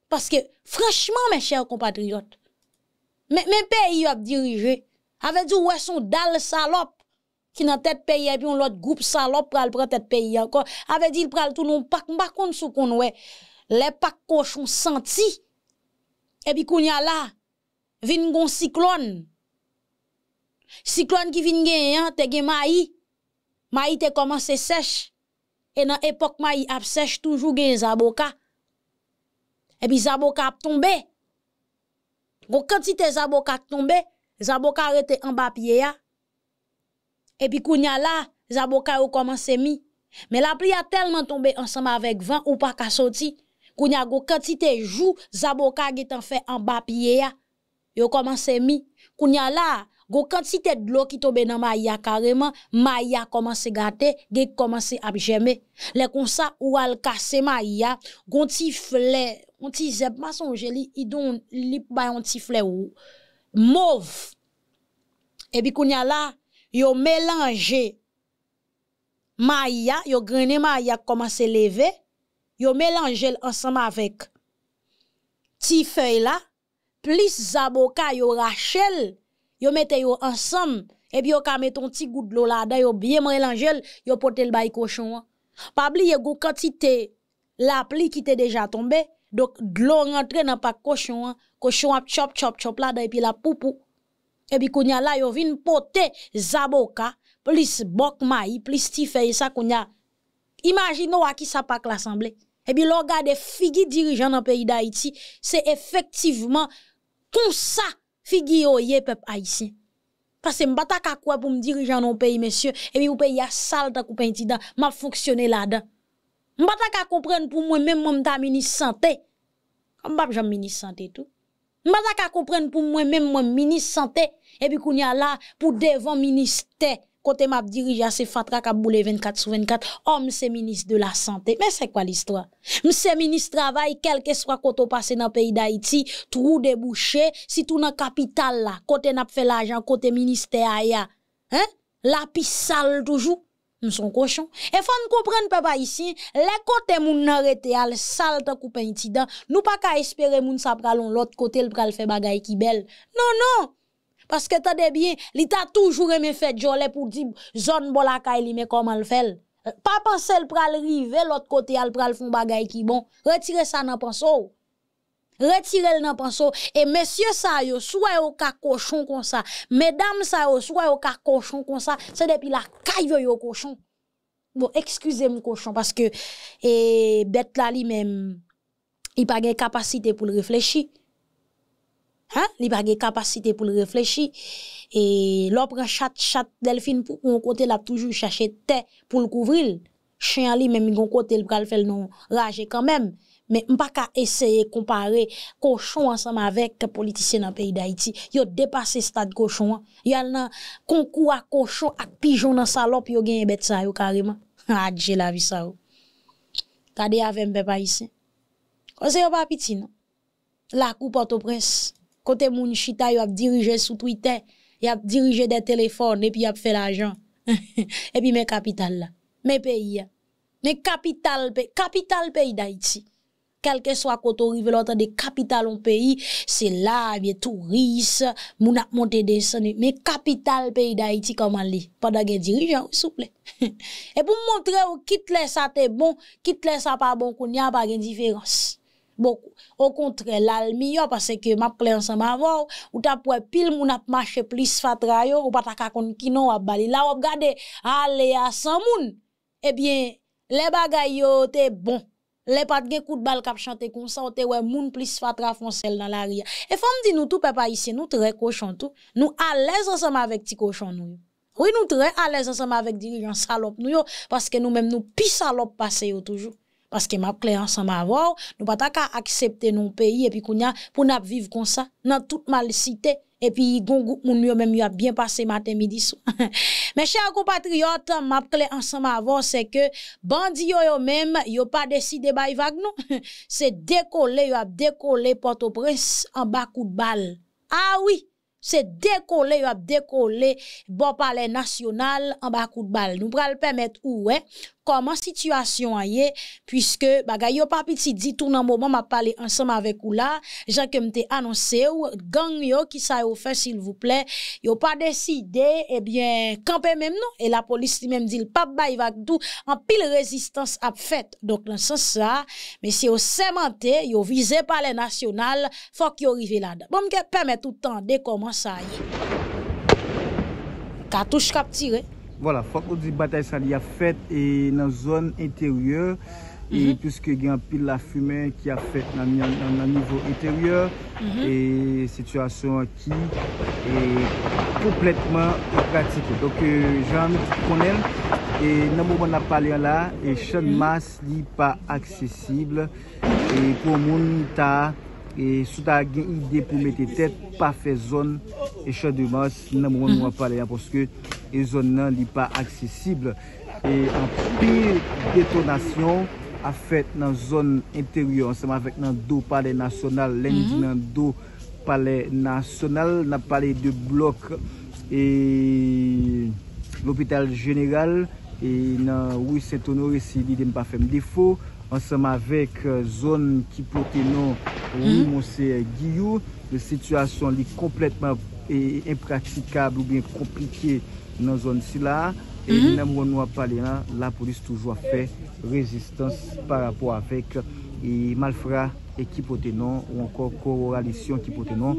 parce que franchement mes chers compatriotes mes mes pays ou dirigé avec du ouais son le salope qui dans tête pays et puis on autre groupe salope pral prendre tête pays encore avait dit pral tout nous pas pas compte sous qu'on ouais les pas cochon senti et puis qu'on y a là vin gon cyclone Siklon ki vin gen yon, te gen mayi. Mayi te komanse sech. E nan epok mayi ap sech, toujou gen zaboka. Ebi zaboka ap tombe. Gou kanti te zaboka tombe, zaboka rete anbapye ya. Ebi kounya la, zaboka yo komanse mi. Me la pri a telman tombe ansama vek van ou pa ka soti. Kounya gou kanti te jou, zaboka getan fe anbapye ya. Yo komanse mi. Kounya la, Gon quantité de l'eau qui tombe dans Maya carrément, Maya commence à gâter, gè commence à germer. Les comme ça ou al casser Maya, gon ti flè, on ti zeb ma songe li, don li ba on ti flè ou mauve. Et puis a là, yo mélanger Maya, yo grené Maya commence à lever, yo mélanger ensemble avec ti feuille là, plus zaboka yo Rachel yo mette yo ensemble et puis yo ka met un petit goût de l'eau là-dedans, yo bien mélanger, yo pote le bail cochon. Hein. Pas oublier go quantité la pli qui était déjà tombée. Donc l'eau rentre dans pas cochon, hein. cochon a chop chop chop là-dedans et puis la poupou. Et puis kounya là yo vinn pote zaboka plus bok maï, plus tifé ça kounya. Imaginez à qui ça pas l'assemblée. Et puis l'on gade figi dirigeant dans le pays d'Haïti, c'est effectivement tout ça figurez peuple haïtien. Parce que m'bata ka quoi pour me diriger dans pays monsieur et puis ou pays a sale tant pays petit m'a fonctionné là-dedans. M'bata ka comprendre pour moi même mon ministre santé. Comme pas j'aime ministre santé tout. M'bata ka comprendre pour moi même mon ministre santé et puis qu'on y a là pour devant ministère côté m'a dirigé c'est fatra qui boulé 24 sur 24 homme c'est ministre de la santé mais c'est quoi l'histoire monsieur ministre travail quel que soit côté passé dans pays d'Haïti trou débouché si tout dans capitale là côté n'a fait l'argent côté ministère aya hein la sale toujours nous sommes cochons. Et faut comprendre, papa, ici, les côtés moun nan rete al sale ta incident, nous pas qu'à espérer moun sa pralon l'autre côté le pral fait qui belle. Non, non! Parce que t'as bien, il t'a toujours aimé faire jolé pour dire zone bon la mais comment le fait. Euh, » Pas penser le pral rive, l'autre côté, elle pral font bagay qui bon. Retirez ça dans pensou. Retirez le dans Et monsieur ça yo, soit au ka cochon comme ça. Mesdames ça yo, soit au ka cochon comme ça. C'est depuis la caille au cochon. Bon, excusez-moi cochon, parce que, et eh, bête la li même, il pas de capacité pour le réfléchir hein li pas de capacité pour réfléchir et l'opre chat chat Delphine pour un côté l'a toujours cherché tête pour le couvrir chien lui même il côté le va faire rager quand même mais on pas qu'à essayer comparer cochon ensemble avec politicien dans pays d'Haïti yo dépassé stade cochon y a un concours à cochon à pigeon dans salope yo gagne bête ça yo carrément ah j'ai la vie ça Tade avec peuple haïtien on sait pas piti non la coupe au prince côté moun chita yo a dirigé sous Twitter, y a dirigé des téléphones et puis y a fait l'argent. et puis mes capital mes pays mes capitales, capital pays, capital pays d'Haïti. Quel que soit côté rive l'autre des capital en pays, c'est là bien touristes, moun a monté descendu. Mais capital pays d'Haïti comment li? Pendant que dirigeant s'il vous plaît. et pour montrer ou quitte les ça t'es bon, quitte les ça pas bon, qu'on n'y a pas de différence beaucoup au contraire meilleur, parce que m'a plein ensemble avant ou t'a pour pile moun a marché plus fatra yo ou pas ta kon kino non a bali là ou gade allez à 100 moun eh bien les bagay yo t'es bon les pas de coup de balle cap chanter comme ça ou te ouais moun plus fatra foncel dans la ria et femme dit nous tout papa ici nous très cochon tout nous à l'aise ensemble avec ti cochon nous oui, nous très à l'aise ensemble avec dirigeants salopes, nous, parce que nous même nous pis salopes passés toujours parce que m'a clé ensemble avoir nous pas ta accepter nos pays et puis pour n'a vivre comme ça dans toute mal cité et puis gon même yo a bien passé matin midi soir mes chers compatriotes m'a clé ensemble voir c'est que bandi yo yo même yo pas décidé bay vague c'est décoller yo a décoller port-au-prince en bas coup de balle ah oui c'est décollé, il a décollé, bon palais national, en bas coup de balle. Nous le permettre, ouais, eh, comment situation a est puisque bagay yo pas dit tout nan moment m'a parlé ensemble avec ou là gens que m'était annoncé ou gang yo qui ça yo fait s'il vous plaît yo pas décidé eh bien camper même non et la police même dit pas y va tout en pile résistance a fait donc dans sens ça mais si yo yo visé par les nationales faut qu'ils rive là bon me permet tout le temps de comment ça y cartouche capturée Fwa kou di batay sa li a fet nan zon enteryor Piske gen pil la fume ki a fet nan nivou enteryor mhm. E situasyon ki e kompletman pratike Donke euh, jan mou ki konen E nan mou mou nan palen la E chan mhm. mas li pa aksesible E pou moun ta E Souta gen ide pou mette tet pafe zon e chan de mas nan mwen mwen wap pale ya poske e zon nan li pa aksesible. E an pil detonasyon a fet nan zon interior, an seman vek nan do pale nasyonal, len di mhm. nan do pale nasyonal, nan pale de blok e l'opital general, e nan wis etonore si li den pafem defo. ansèm avèk euh, zon ki pote nou ou mhm. monsè Giyou, le situasyon li kompletman e, impratikab ou bie komplike nan zon si la, e mhm. nan moun wap pale nan la polis toujwa fè rezistans par apò avèk e malfra e ki pote nou ou ankon koror alisyon ki pote nou.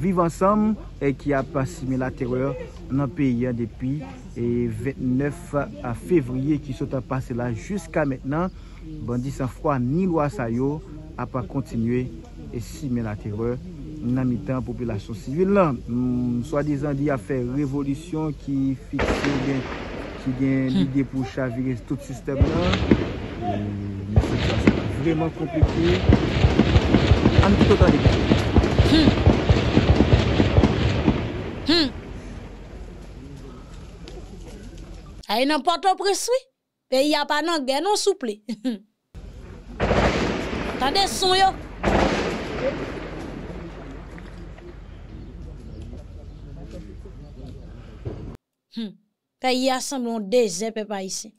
Viv ansèm e ki apasime la terreur nan peyi an depi e 29 fevriye ki sot apase la jyska mètnan. bandi san fwa ni lo a sayo a pa kontinue e si men a teror nan mitan popilasyon sivil lan m mm, swa dizan di a fe revolisyon ki fikse gen ki gen hmm. ide pou chavire tout siste blan m se ki se vreman komplike an pito tan dekade hmm. hmm. a enan pa to preswi Pè y apan nan gen nan souple. Tande son yo. Pè y asanm loun dezen pe pa y se.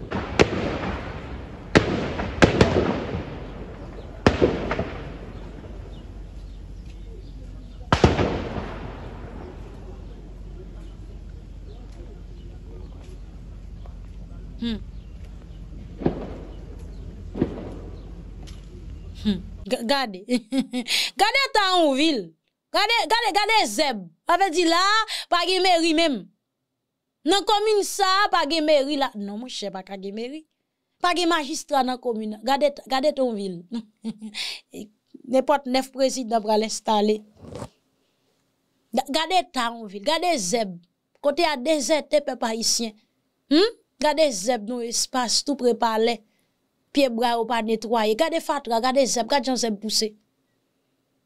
Gardez Gade ta en ville Gade, gade, gade zeb. dit di la, pa ge même même Nan commune, ça, pa ge meri là Non, mon cher, pa ka pas meri. Pa ge magistra dans komine. Gade, gade ton ville n'importe neuf présidents pral l'installer. Gade ta en ville Gade zeb. Kote a dezerte pe pa isyen. Hmm? zeb nou espace, tout préparé pieds bras ou pas nettoyer. Gardez fatra, gardez zeb, gardez Jean Zeb poussé.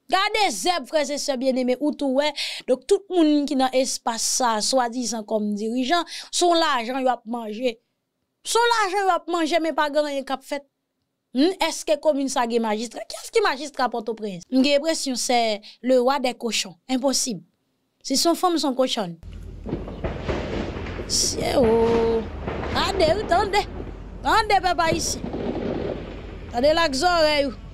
Gardez zeb, frère, c'est sœurs bien aimé. ou tout, ouais. Donc, tout le monde qui dans espace ça, soi-disant comme dirigeant, son l'argent, il va manger. Son l'argent, il va manger, mais pas grand, il a fait. Hmm? Est-ce que commune ça est magistrat? Qu'est-ce qui magistrat porte au prince? J'ai l'impression c'est le roi des cochons. Impossible. Si son femme son cochon. C'est oh. Attendez, attendez. Attendez, papa ici. ane lak zorew. Eh,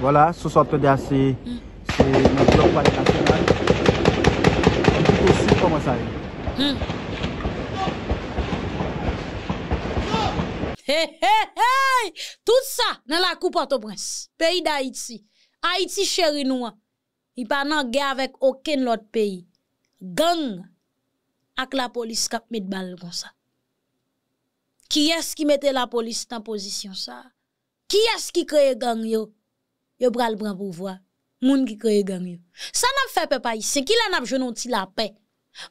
Vola, sou sote de a se, se nan blok vali nasyonal. Kite si koman sa yon. Hmm. Hey, hey, hey, tout sa nan la koupa to brens. Peyi da Haiti, Haiti chéri noua, ni pa nan ge avèk okèn lòt peyi. Gang ak la polis kap met bal gonsa. Ki es ki mette la polis tan pozisyon sa? Ki es ki kreye gang yo? Yo bral bran pou vwa. Moun ki kreye gang yo. San ap fe pe pa yi? Sen ki lan ap jwennon ti la pe?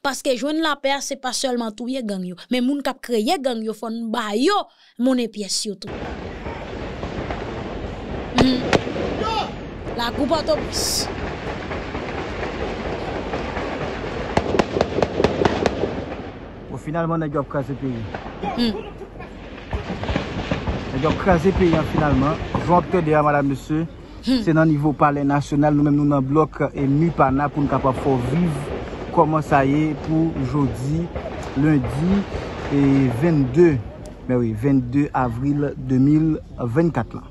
Paske jwennon la pe se pa solman touye gang yo. Men moun kap kreye gang yo fon ba yo. Moun e piyes yo tou. Hmm. La koupa to bis. Ou finalman a job kase pe yi. Moun. Hmm. yon krasi peyan finalman jwant te de a madame mese se nan nivou pale nasyonal nou men nou nan blok e mi pana pou n ka pa fo vive koman sa ye pou jodi lundi e 22 avril 2024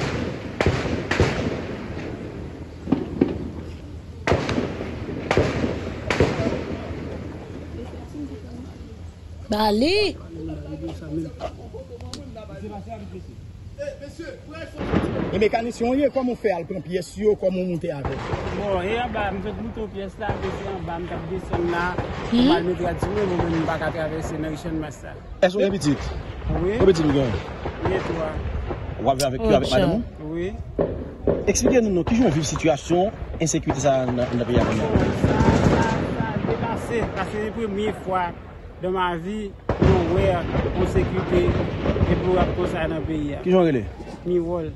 Bale! E mè kani si yon yè, kwa m w fè alp yon piyes yò, kwa m w moutè avè? Bon, e yon ba m fèt moutè yon piyes la, vè si yon ba m ta bè sèm la, kwa m an mè dradiwè, m w m bak apè avè sè nan Richard Mastat. E joun mè bè dit? Oui. Mè bè dit nou gen? Mè tou an. Wavè avè kyou avè madè mou? Oui. Eksplikè nou nou, ki joun viv situasyon, insekwite sa nan apè yavè nan? Sa, sa, sa, sa, sa, sa, sa, sa, sa, sa, sa, sa, sa, sa, sa, sa, dans ma vie pour voir en sécurité et pour la ça dans le pays. Qui est-ce que vous Niwol.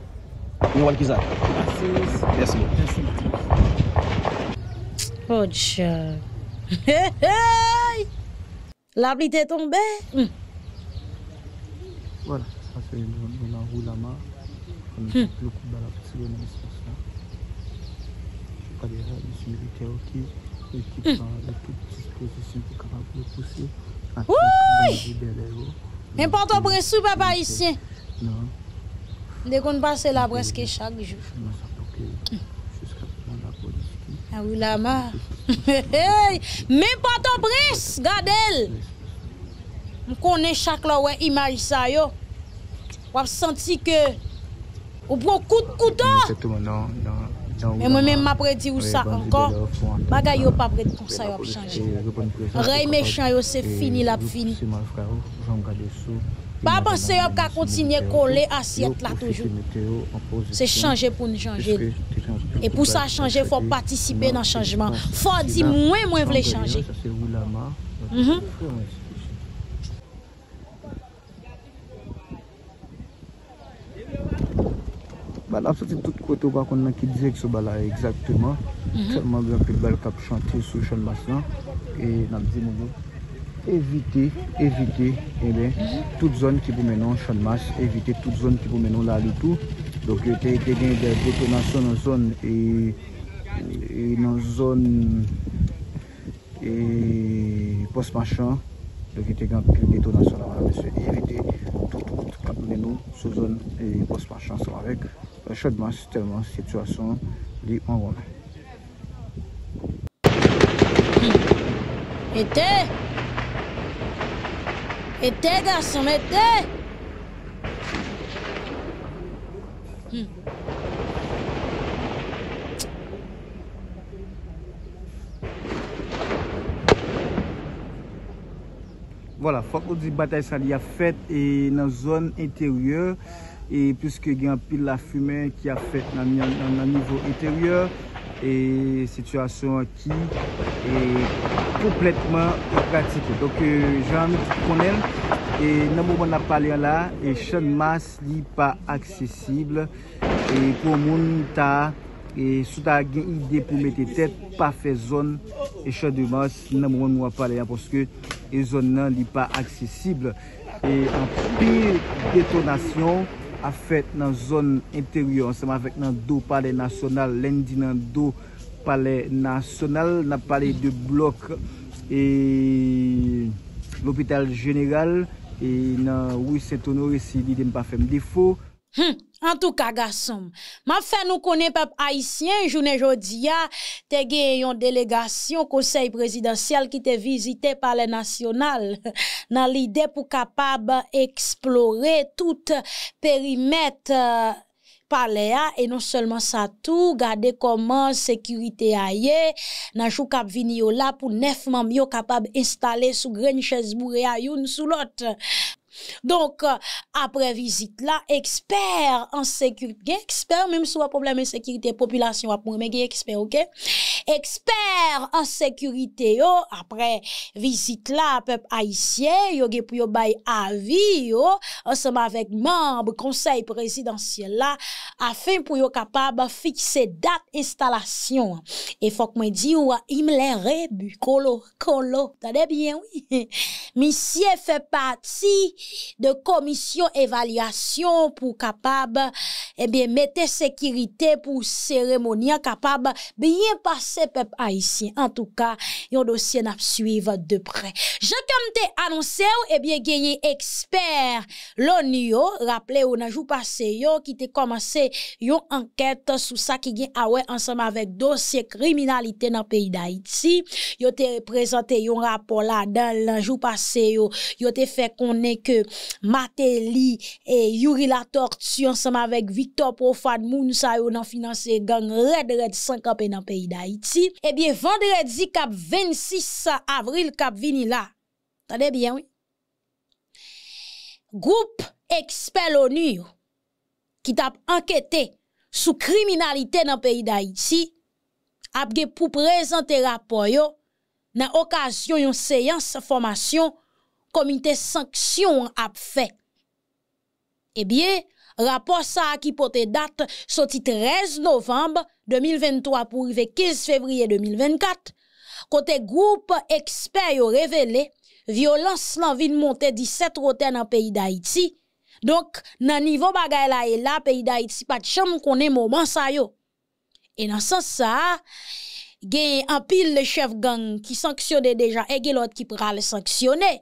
Niwol qui ça Merci. Merci. Oh Dieu. La pluie est tombée. Hum. Voilà, ça c'est le roue la main. Hum. Le coup dans la petite manifestation. Je suis pas déjà, je suis militaire qui, l'équipe hum. prend toutes dispositions pour capable de pousser. Ououi, mè mpato pres sou papa yisyen. Nan. Ndè konn passe non, la preske chak di jou. Mè mpato pres, gadel. Mpato pres, gadel. Mais moi-même, je vais dire ça encore. Les choses ne pas prêtes pour ça, ils ont changé. Ray méchant, c'est fini, la fini. Pas penser qu'on va continuer à coller assiette là toujours. C'est changer pour nous changer. Et pour ça changer, il faut participer dans le changement. Il faut dire moins, moins, je changer. An ap sa ti tout kote wakon nan ki dize ki sou balare Exactement Tanman blan pil bal kap chan tri sou chan mas nan E nan ap zi mou Evite Evite Toute zon ki pou menon chan mas Evite tout zon ki pou menon la loutou Donke te genye de detonasyon E nan zon E Pos machan Donke te genye de detonasyon Evite Toute kote kap menon Sou zon e pos machan sa warek Chodman si telman, si tou ason li mwagwanda. Ete! Ete dasan, ete! Fok ou di batay sa li a fet nan zon enteryo, e pwiske gen pil la fume ki a fet nan nivou iteryor e sityasyon ki e kompletman pratike doke euh, jan konen e nan moun moun apalaya la e chan mas li pa aksesible e pou moun ta e sou ta gen ide pou mette tet pa fe zon e chan de mas nan moun moun apalaya pwiske e zon nan li pa aksesible e an pil detonasyon Afet nan zon interior, anseman vek nan do pale nasyonal, lendi nan do pale nasyonal, nan pale de blok e l'opital general, e nan wis eto nou resili di mpa fem defo. En tout cas, garçon, ma fè nou connaît pep haïtien. jounen jodi a te gen yon délégation conseil présidentiel ki te par les national, nan lide pou kapab explorer tout périmètre euh, Paléa, et non seulement ça, tout. garder comment sécurité a nan chou kap vini yo la pou mam yo kapab installe sou gren bourré a sou donc, euh, après visite là, expert en sécurité, expert même sur un problème de sécurité population, mais expert, ok? expert en sécurité yo après visite là peuple haïtien yo gen pour yo avis yo ensemble avec membres conseil présidentiel là afin pour yo capable fixer date installation et faut que moi me ou rébu, Colo Colo t'as bien oui monsieur fait partie de commission évaluation pour capable eh bien mettez sécurité pour cérémonie capable bien passer c'est peuples haïtien. En tout cas, yon dossier n'a suivre de près. Je t'ai annoncé ou, eh bien, gagné expert l'ONU, rappelé ou nan jou passé yo, qui te commencé yon enquête sur ça qui gagne awe ensemble avec dossier criminalité dans le pays d'Haïti. Yo te présenté yon rapport là dans le jour passé yo, yo fait connaître que Mateli et Yuri la tortue ensemble avec Victor Profad Moun sa yo nan financé gang red red 5 dans le pays d'Haïti. Eh bien, vendredi 26 avril Cap vini là. Tade bien, oui. Groupe expert l'ONU enquêté sur la criminalité dans le pays d'Haïti présenter pou rapport séance de formation yon une comité sanction a fait. Eh bien... Rapport ça qui pote date sorti 13 novembre 2023 pour arriver 15 février 2024. Côté groupe expert ont révélé violence ville vin monter 17 roten dans pays d'Haïti. Donc le niveau de la et là pays d'Haïti pas de chambre moment ça yo. Et dans sens y gen un pile le chef gang qui sanctionné déjà et gen l'autre qui pral sanctionner.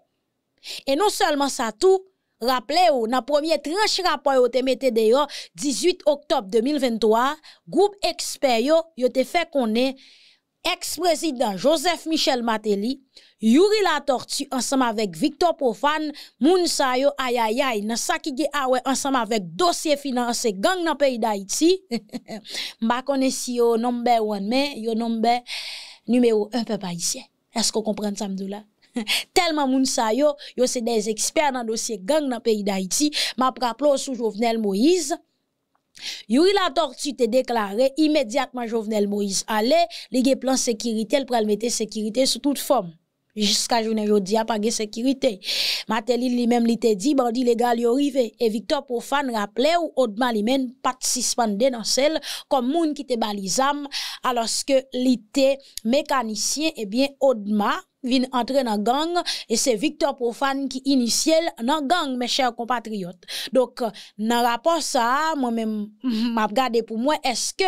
Et non seulement ça tout Rappelez vous dans premier tranche rapport mis te mette d'ailleurs 18 octobre 2023, groupe expert yo te fait connaître ex-président Joseph Michel Mateli, Yuri Latortu ensemble avec Victor Profane, Mounsayo Ayayay, dans ça qui est ah ensemble avec dossier financé gang dans pays d'Haïti. Je connais si yo number one mais yo number numéro un peuple haïtien. Est-ce qu'on comprend ça là? Tellement moun sa yo, yo c'est des experts dans dossier gang dans pays d'Haïti. M'a praplo sous Jovenel Moïse. Yuri la tortue te déclaré immédiatement Jovenel Moïse Allez, les plan sécurité, le pral mettre sécurité sous toute forme. Jusqu'à journée aujourd'hui, a pas de sécurité. Matelil lui-même lui te dit, bandit légal yo arrivé. Et Victor Profane rappelait ou odma lui-même pas suspendé dans celle, comme moun qui te balisam, alors que l'été mécanicien, eh bien, Odma vin dans la gang et c'est Victor Profane qui initiel la gang mes chers compatriotes. Donc dans rapport ça moi même m'a regardé pour moi est-ce que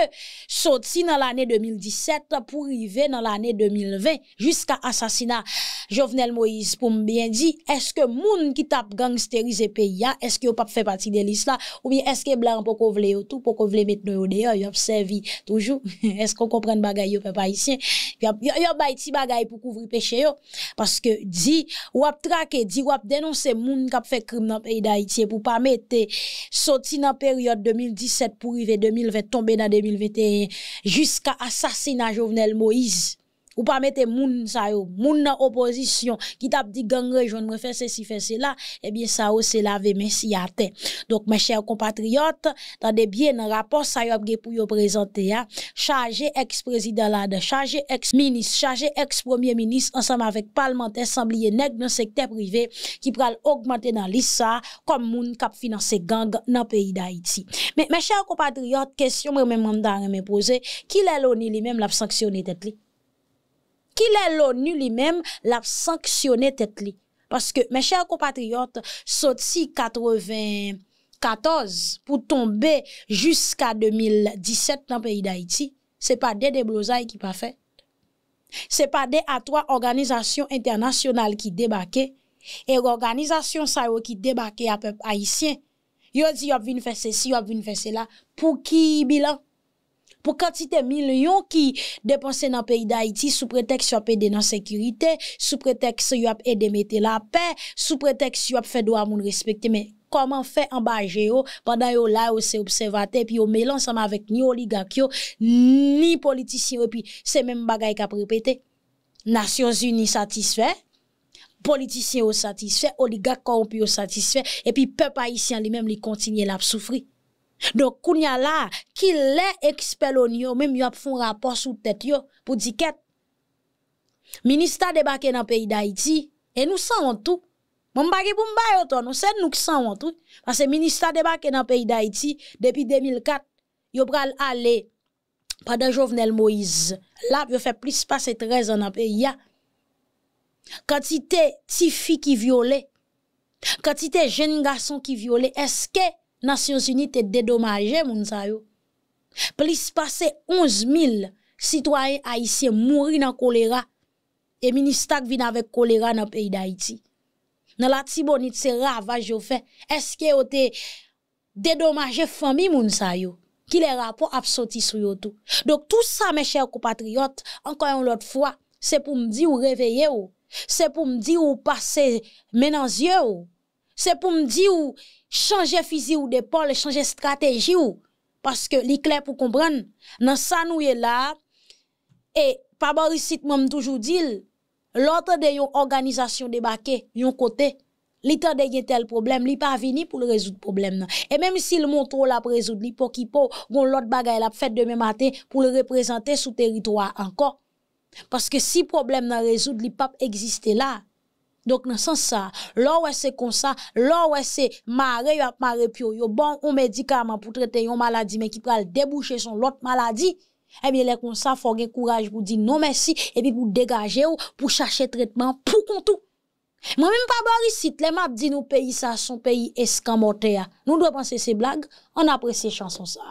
sorti dans l'année 2017 pour arriver dans l'année 2020 jusqu'à assassinat Jovenel Moïse pour me bien dit est-ce que moun qui tape gangsterise pays est-ce que pas fait partie de liste là ou bien est-ce que blanc pour couvrir tout pour couvrir maintenant dehors y a servi toujours est-ce qu'on comprend bagay yo peuple haïtien y a y a bagay pour couvrir péché parce que di wap trake, di wap denonse moun kap fè krim nan peyi pour ne pou pa mette soti nan période 2017 pou rive 2020, tomber nan 2021, jusqu'à assassinat Jovenel Moïse. Ou pas mettre moun sa yo, moun nan opposition, qui tape dit gang rejoindre, pas ceci, fais cela, eh bien, ça c'est lavé, mais à terre. Donc, mes chers compatriotes, tendez bien dans rapport ça yo pour yo présenter, chargé ex-président là, chargé ex-ministre, chargé ex-premier ministre, ensemble avec parlementaire, semblier nèg dans secteur privé, qui pral augmenter dans l'ISA, comme moun kap financer gang dans le pays d'Haïti. Mais mes chers compatriotes, question que même me poser, qui l'a l'ONI même l'a sanctionné tête qui est l'ONU lui-même l'a sanctionné tête li. Parce que, mes chers compatriotes, sorti 94 pour tomber jusqu'à 2017 dans le pays d'Haïti, c'est pas des déblosailles qui pas fait. C'est pas des à trois organisations internationales qui débarquaient et l'organisation ça qui débarquait à peuple haïtien. Yo dit yo vinn faire ceci, yo vinn faire cela pour qui bilan pour quantité millions qui dépensent dans le pays d'Haïti sous prétexte qu'ils dans la sécurité, sous prétexte qu'ils l'aide à mettre la paix, sous prétexte qu'ils fait droit à respecter. Mais comment faire en bas pendant que là où c'est observateur puis on mélange ensemble avec ni oligarque ni politicien et puis c'est même bagaille qu'a répété Nations Unies satisfait politicien satisfait oligarque sont satisfait et puis peuple haïtien lui-même continuent à souffrir donc, kounya la, ki le ekspelon même même yo ap foun rapport sou tèt yo, pou que ket. Ministar debake nan pays d'Haïti et nous nou tout wantou. Mwen bagi pou mba yo ton, nou nous qui ki tout parce que ministre debake dans le pays d'Haïti, depuis 2004, yo pral aller, pendant Jovenel Moïse. La, yo fait plus passer 13 an nan peyi ya. Kantite ti fi ki jeunes garçons qui violent Est-ce que... Nations Unies te dédommage moun sa Plus de 11 000 citoyens haïtiens mourir dans choléra et ministres qui vient avec choléra dans le pays d'Haïti. Dans la Tibonite, c'est ravage fait. Est-ce que vous avez dédommagé la famille moun Qui les rapports a sorti sur Donc tout ça, mes chers compatriotes, encore une fois, c'est pour me dire ou réveiller ou, c'est pour me dire ou passer maintenant yeux ou c'est pour me dire ou changer physique ou d'épaule, changer stratégie ou parce que clair pour comprendre dans ça nous est là et pas dis m'm toujours dit l'autre de yon organisation débarqué yon côté li tande gen tel problème li pas pour le résoudre problème et même s'il montre la résoudre li pour qui pour gon l'autre bagaille la fait demain matin pour le représenter sous territoire encore parce que si problème nan résoudre li pas exister là donc, dans sens ça, là où c'est comme ça, là où c'est maré, maré bon un médicament pour traiter une maladie, mais qui pral déboucher son autre maladie, eh bien, les comme ça, faut gagner courage pour dire non merci, et puis pour dégager pour chercher traitement, pour tout. Moi, même pas barricite, les maps dit nous pays ça, son pays escamoté. Hein. Nous devons penser ces blagues, on apprécie chansons ça.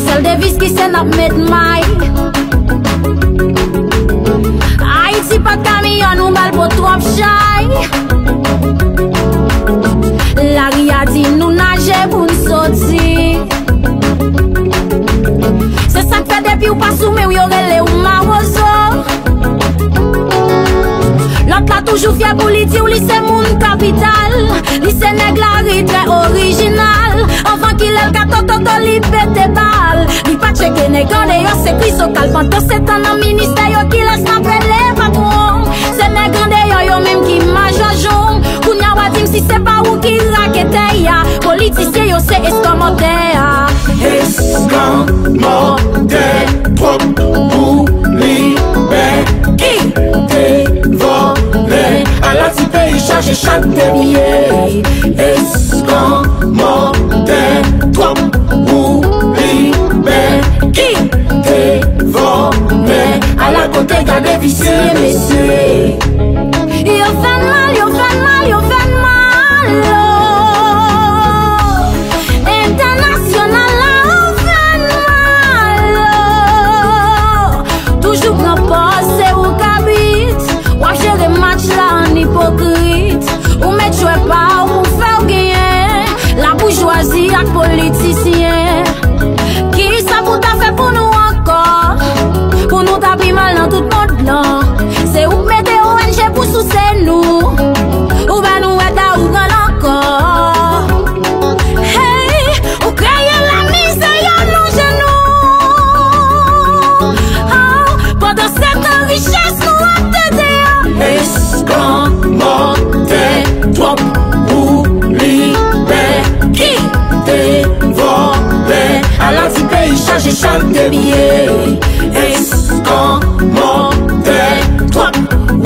Sèl de viski sè nap met may ah, A iti pat kamiyon ou bal pot wap chay La riyadi nou na jeboun sotsi Sè sèk fè depi ou pasou me ou yorele ou ma ozo Lot la toujou fè buliti ou lise moun kapital Lise neg la ritre orijinal Anvan ki lèl kato to to libe te bal Bi pache genè gòdè yo se kwi so kalpantò Se tan nan ministe yo ki lès nan prele pa koum Se mè gòdè yo yo mèm ki ma jòjoum Kounya wadim si se pa ou ki lakete ya Politisye yo se eskomote ya Eskomote Trok pou libe ki te vode Ala ti peyi chaje chante miye Eskomote comme pour qui Devant, mais à la côté, d'un vicieux, messieurs. jak policja des billets Instrumentaire Toi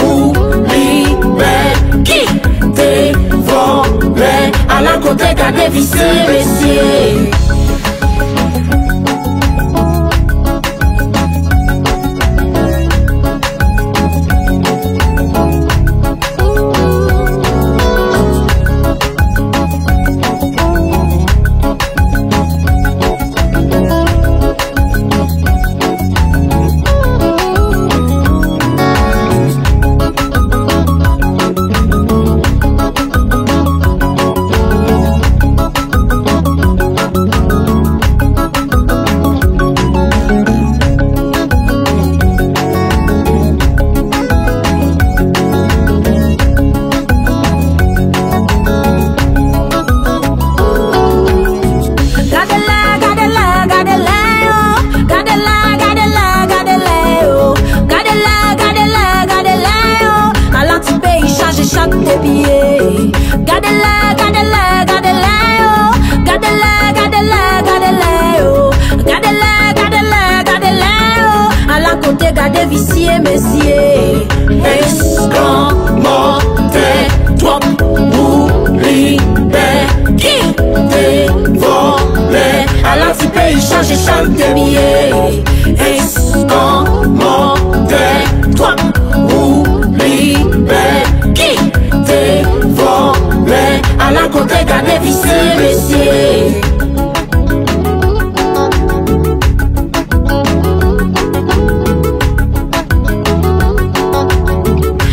ou libère Qui t'es À la côté d'un dévissé baissier j'échange des billets. Escommandez-toi ou libère qui t'est volé à la côté d'un déficit messier.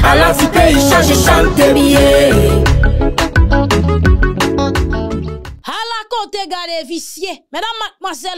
À la cité, il change, chante des billets.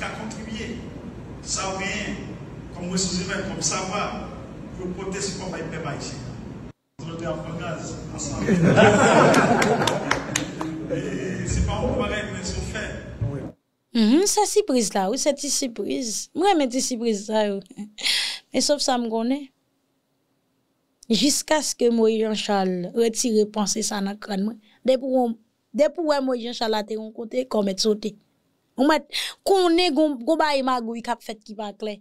qu'à contribuer. Ça ou rien, comme ressources humaines, comme savoir, pour protéger ce qu'on va y faire ici. On va dire en gaz, ensemble. Et c'est pas un pareil, mhm, mais c'est au fait. Mm -hmm, ça là, ou c'est une surprise. Moi, je suis surprise ça. Mais sauf ça, me connaît. Jusqu'à ce que moi, Jean-Charles, retire penser ça dans le crâne. Dès que moi, Jean-Charles, a été rencontré, comme est sauté. On met koné gon gon baye magouille k'ap fait qui pa clair.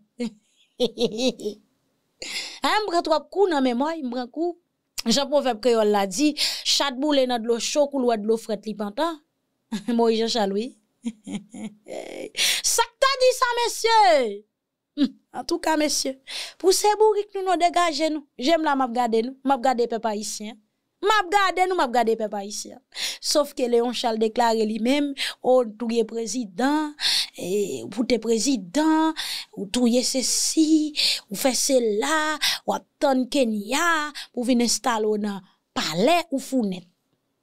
Hein prend trois coup nan mémoire, m'prend coup. Jean Proverbe Créole l'a dit, chat boule dans de l'eau chaude couleur de l'eau frette li pantan. Moi Jean Chaloui. ça t'a dit ça monsieur. Hmm, en tout cas monsieur. pour ces bourriques nous nous dégager nous. J'aime la m'a garder nous, m'a garder peuple haïtien. Mabgade nous nou papa ici. Sauf que sauf que Léon Leon Charles déclare lui-même au oh, touye président, vous te président, ou y ceci, ou fait cela, ou attend Kenya, pour venir installer un palais ou founet.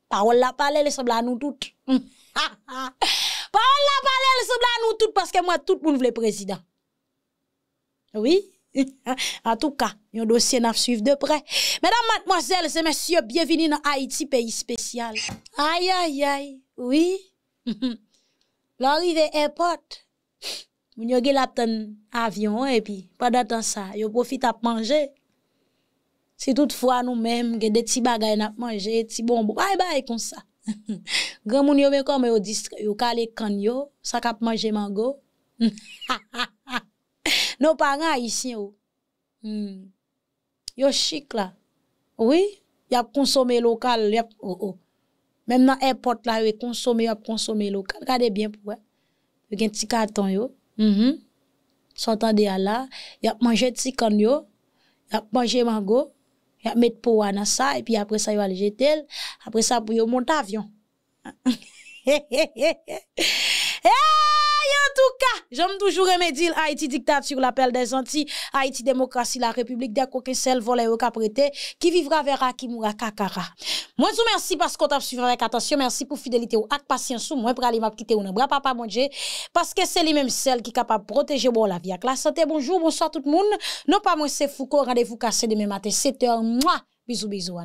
Parole la elle le à nous toutes. Parole la semble à nous toutes parce que moi tout vous vle président Oui, en tout cas, yon dossier n'a suivre de près. Mesdames, mademoiselles et messieurs, bienvenue dans Haïti, pays spécial. Aïe, aïe, aïe, oui. L'arrivée airport, moun yo la avion, et puis, pendant temps ça, yo profite à manger. Si toutefois nous-mêmes, des petits bagages à manger, des petits bonbons, bye bye, comme ça. Grand moun yo, mais comme yo disent, yo kale kan yo, ça cap manger mango. nos parents ici, oh. Hmm. Yo chic là. Oui, y a consommé local, y a oh, oh. Même dans airport là, y a consommé, y a local. Regardez bien pour vous. Y un petit carton yo. -hmm. S'entendez à là, y a mangé petit yo. Y a mangé mango. Y a mettre pour dans ça et puis après ça y va le jeter. Après ça pour yo monter avion. en tout cas, j'aime toujours remédier Haïti dictature, l'appel des Antilles, Haïti démocratie, la République des coquins sel, volé au caprété, qui vivra verra, qui mourra kakara. Moi, je vous remercie parce qu'on t'a suivi avec attention. Merci pour fidélité ou patience moi pour aller quitter ou bras papa mon Parce que c'est lui-même celle qui est capable de protéger bon la vie. Avec la santé, bonjour, bonsoir tout le monde. Non pas moi, c'est Foucault. Rendez-vous cassé demain matin, 7h. Moi, bisous, bisous.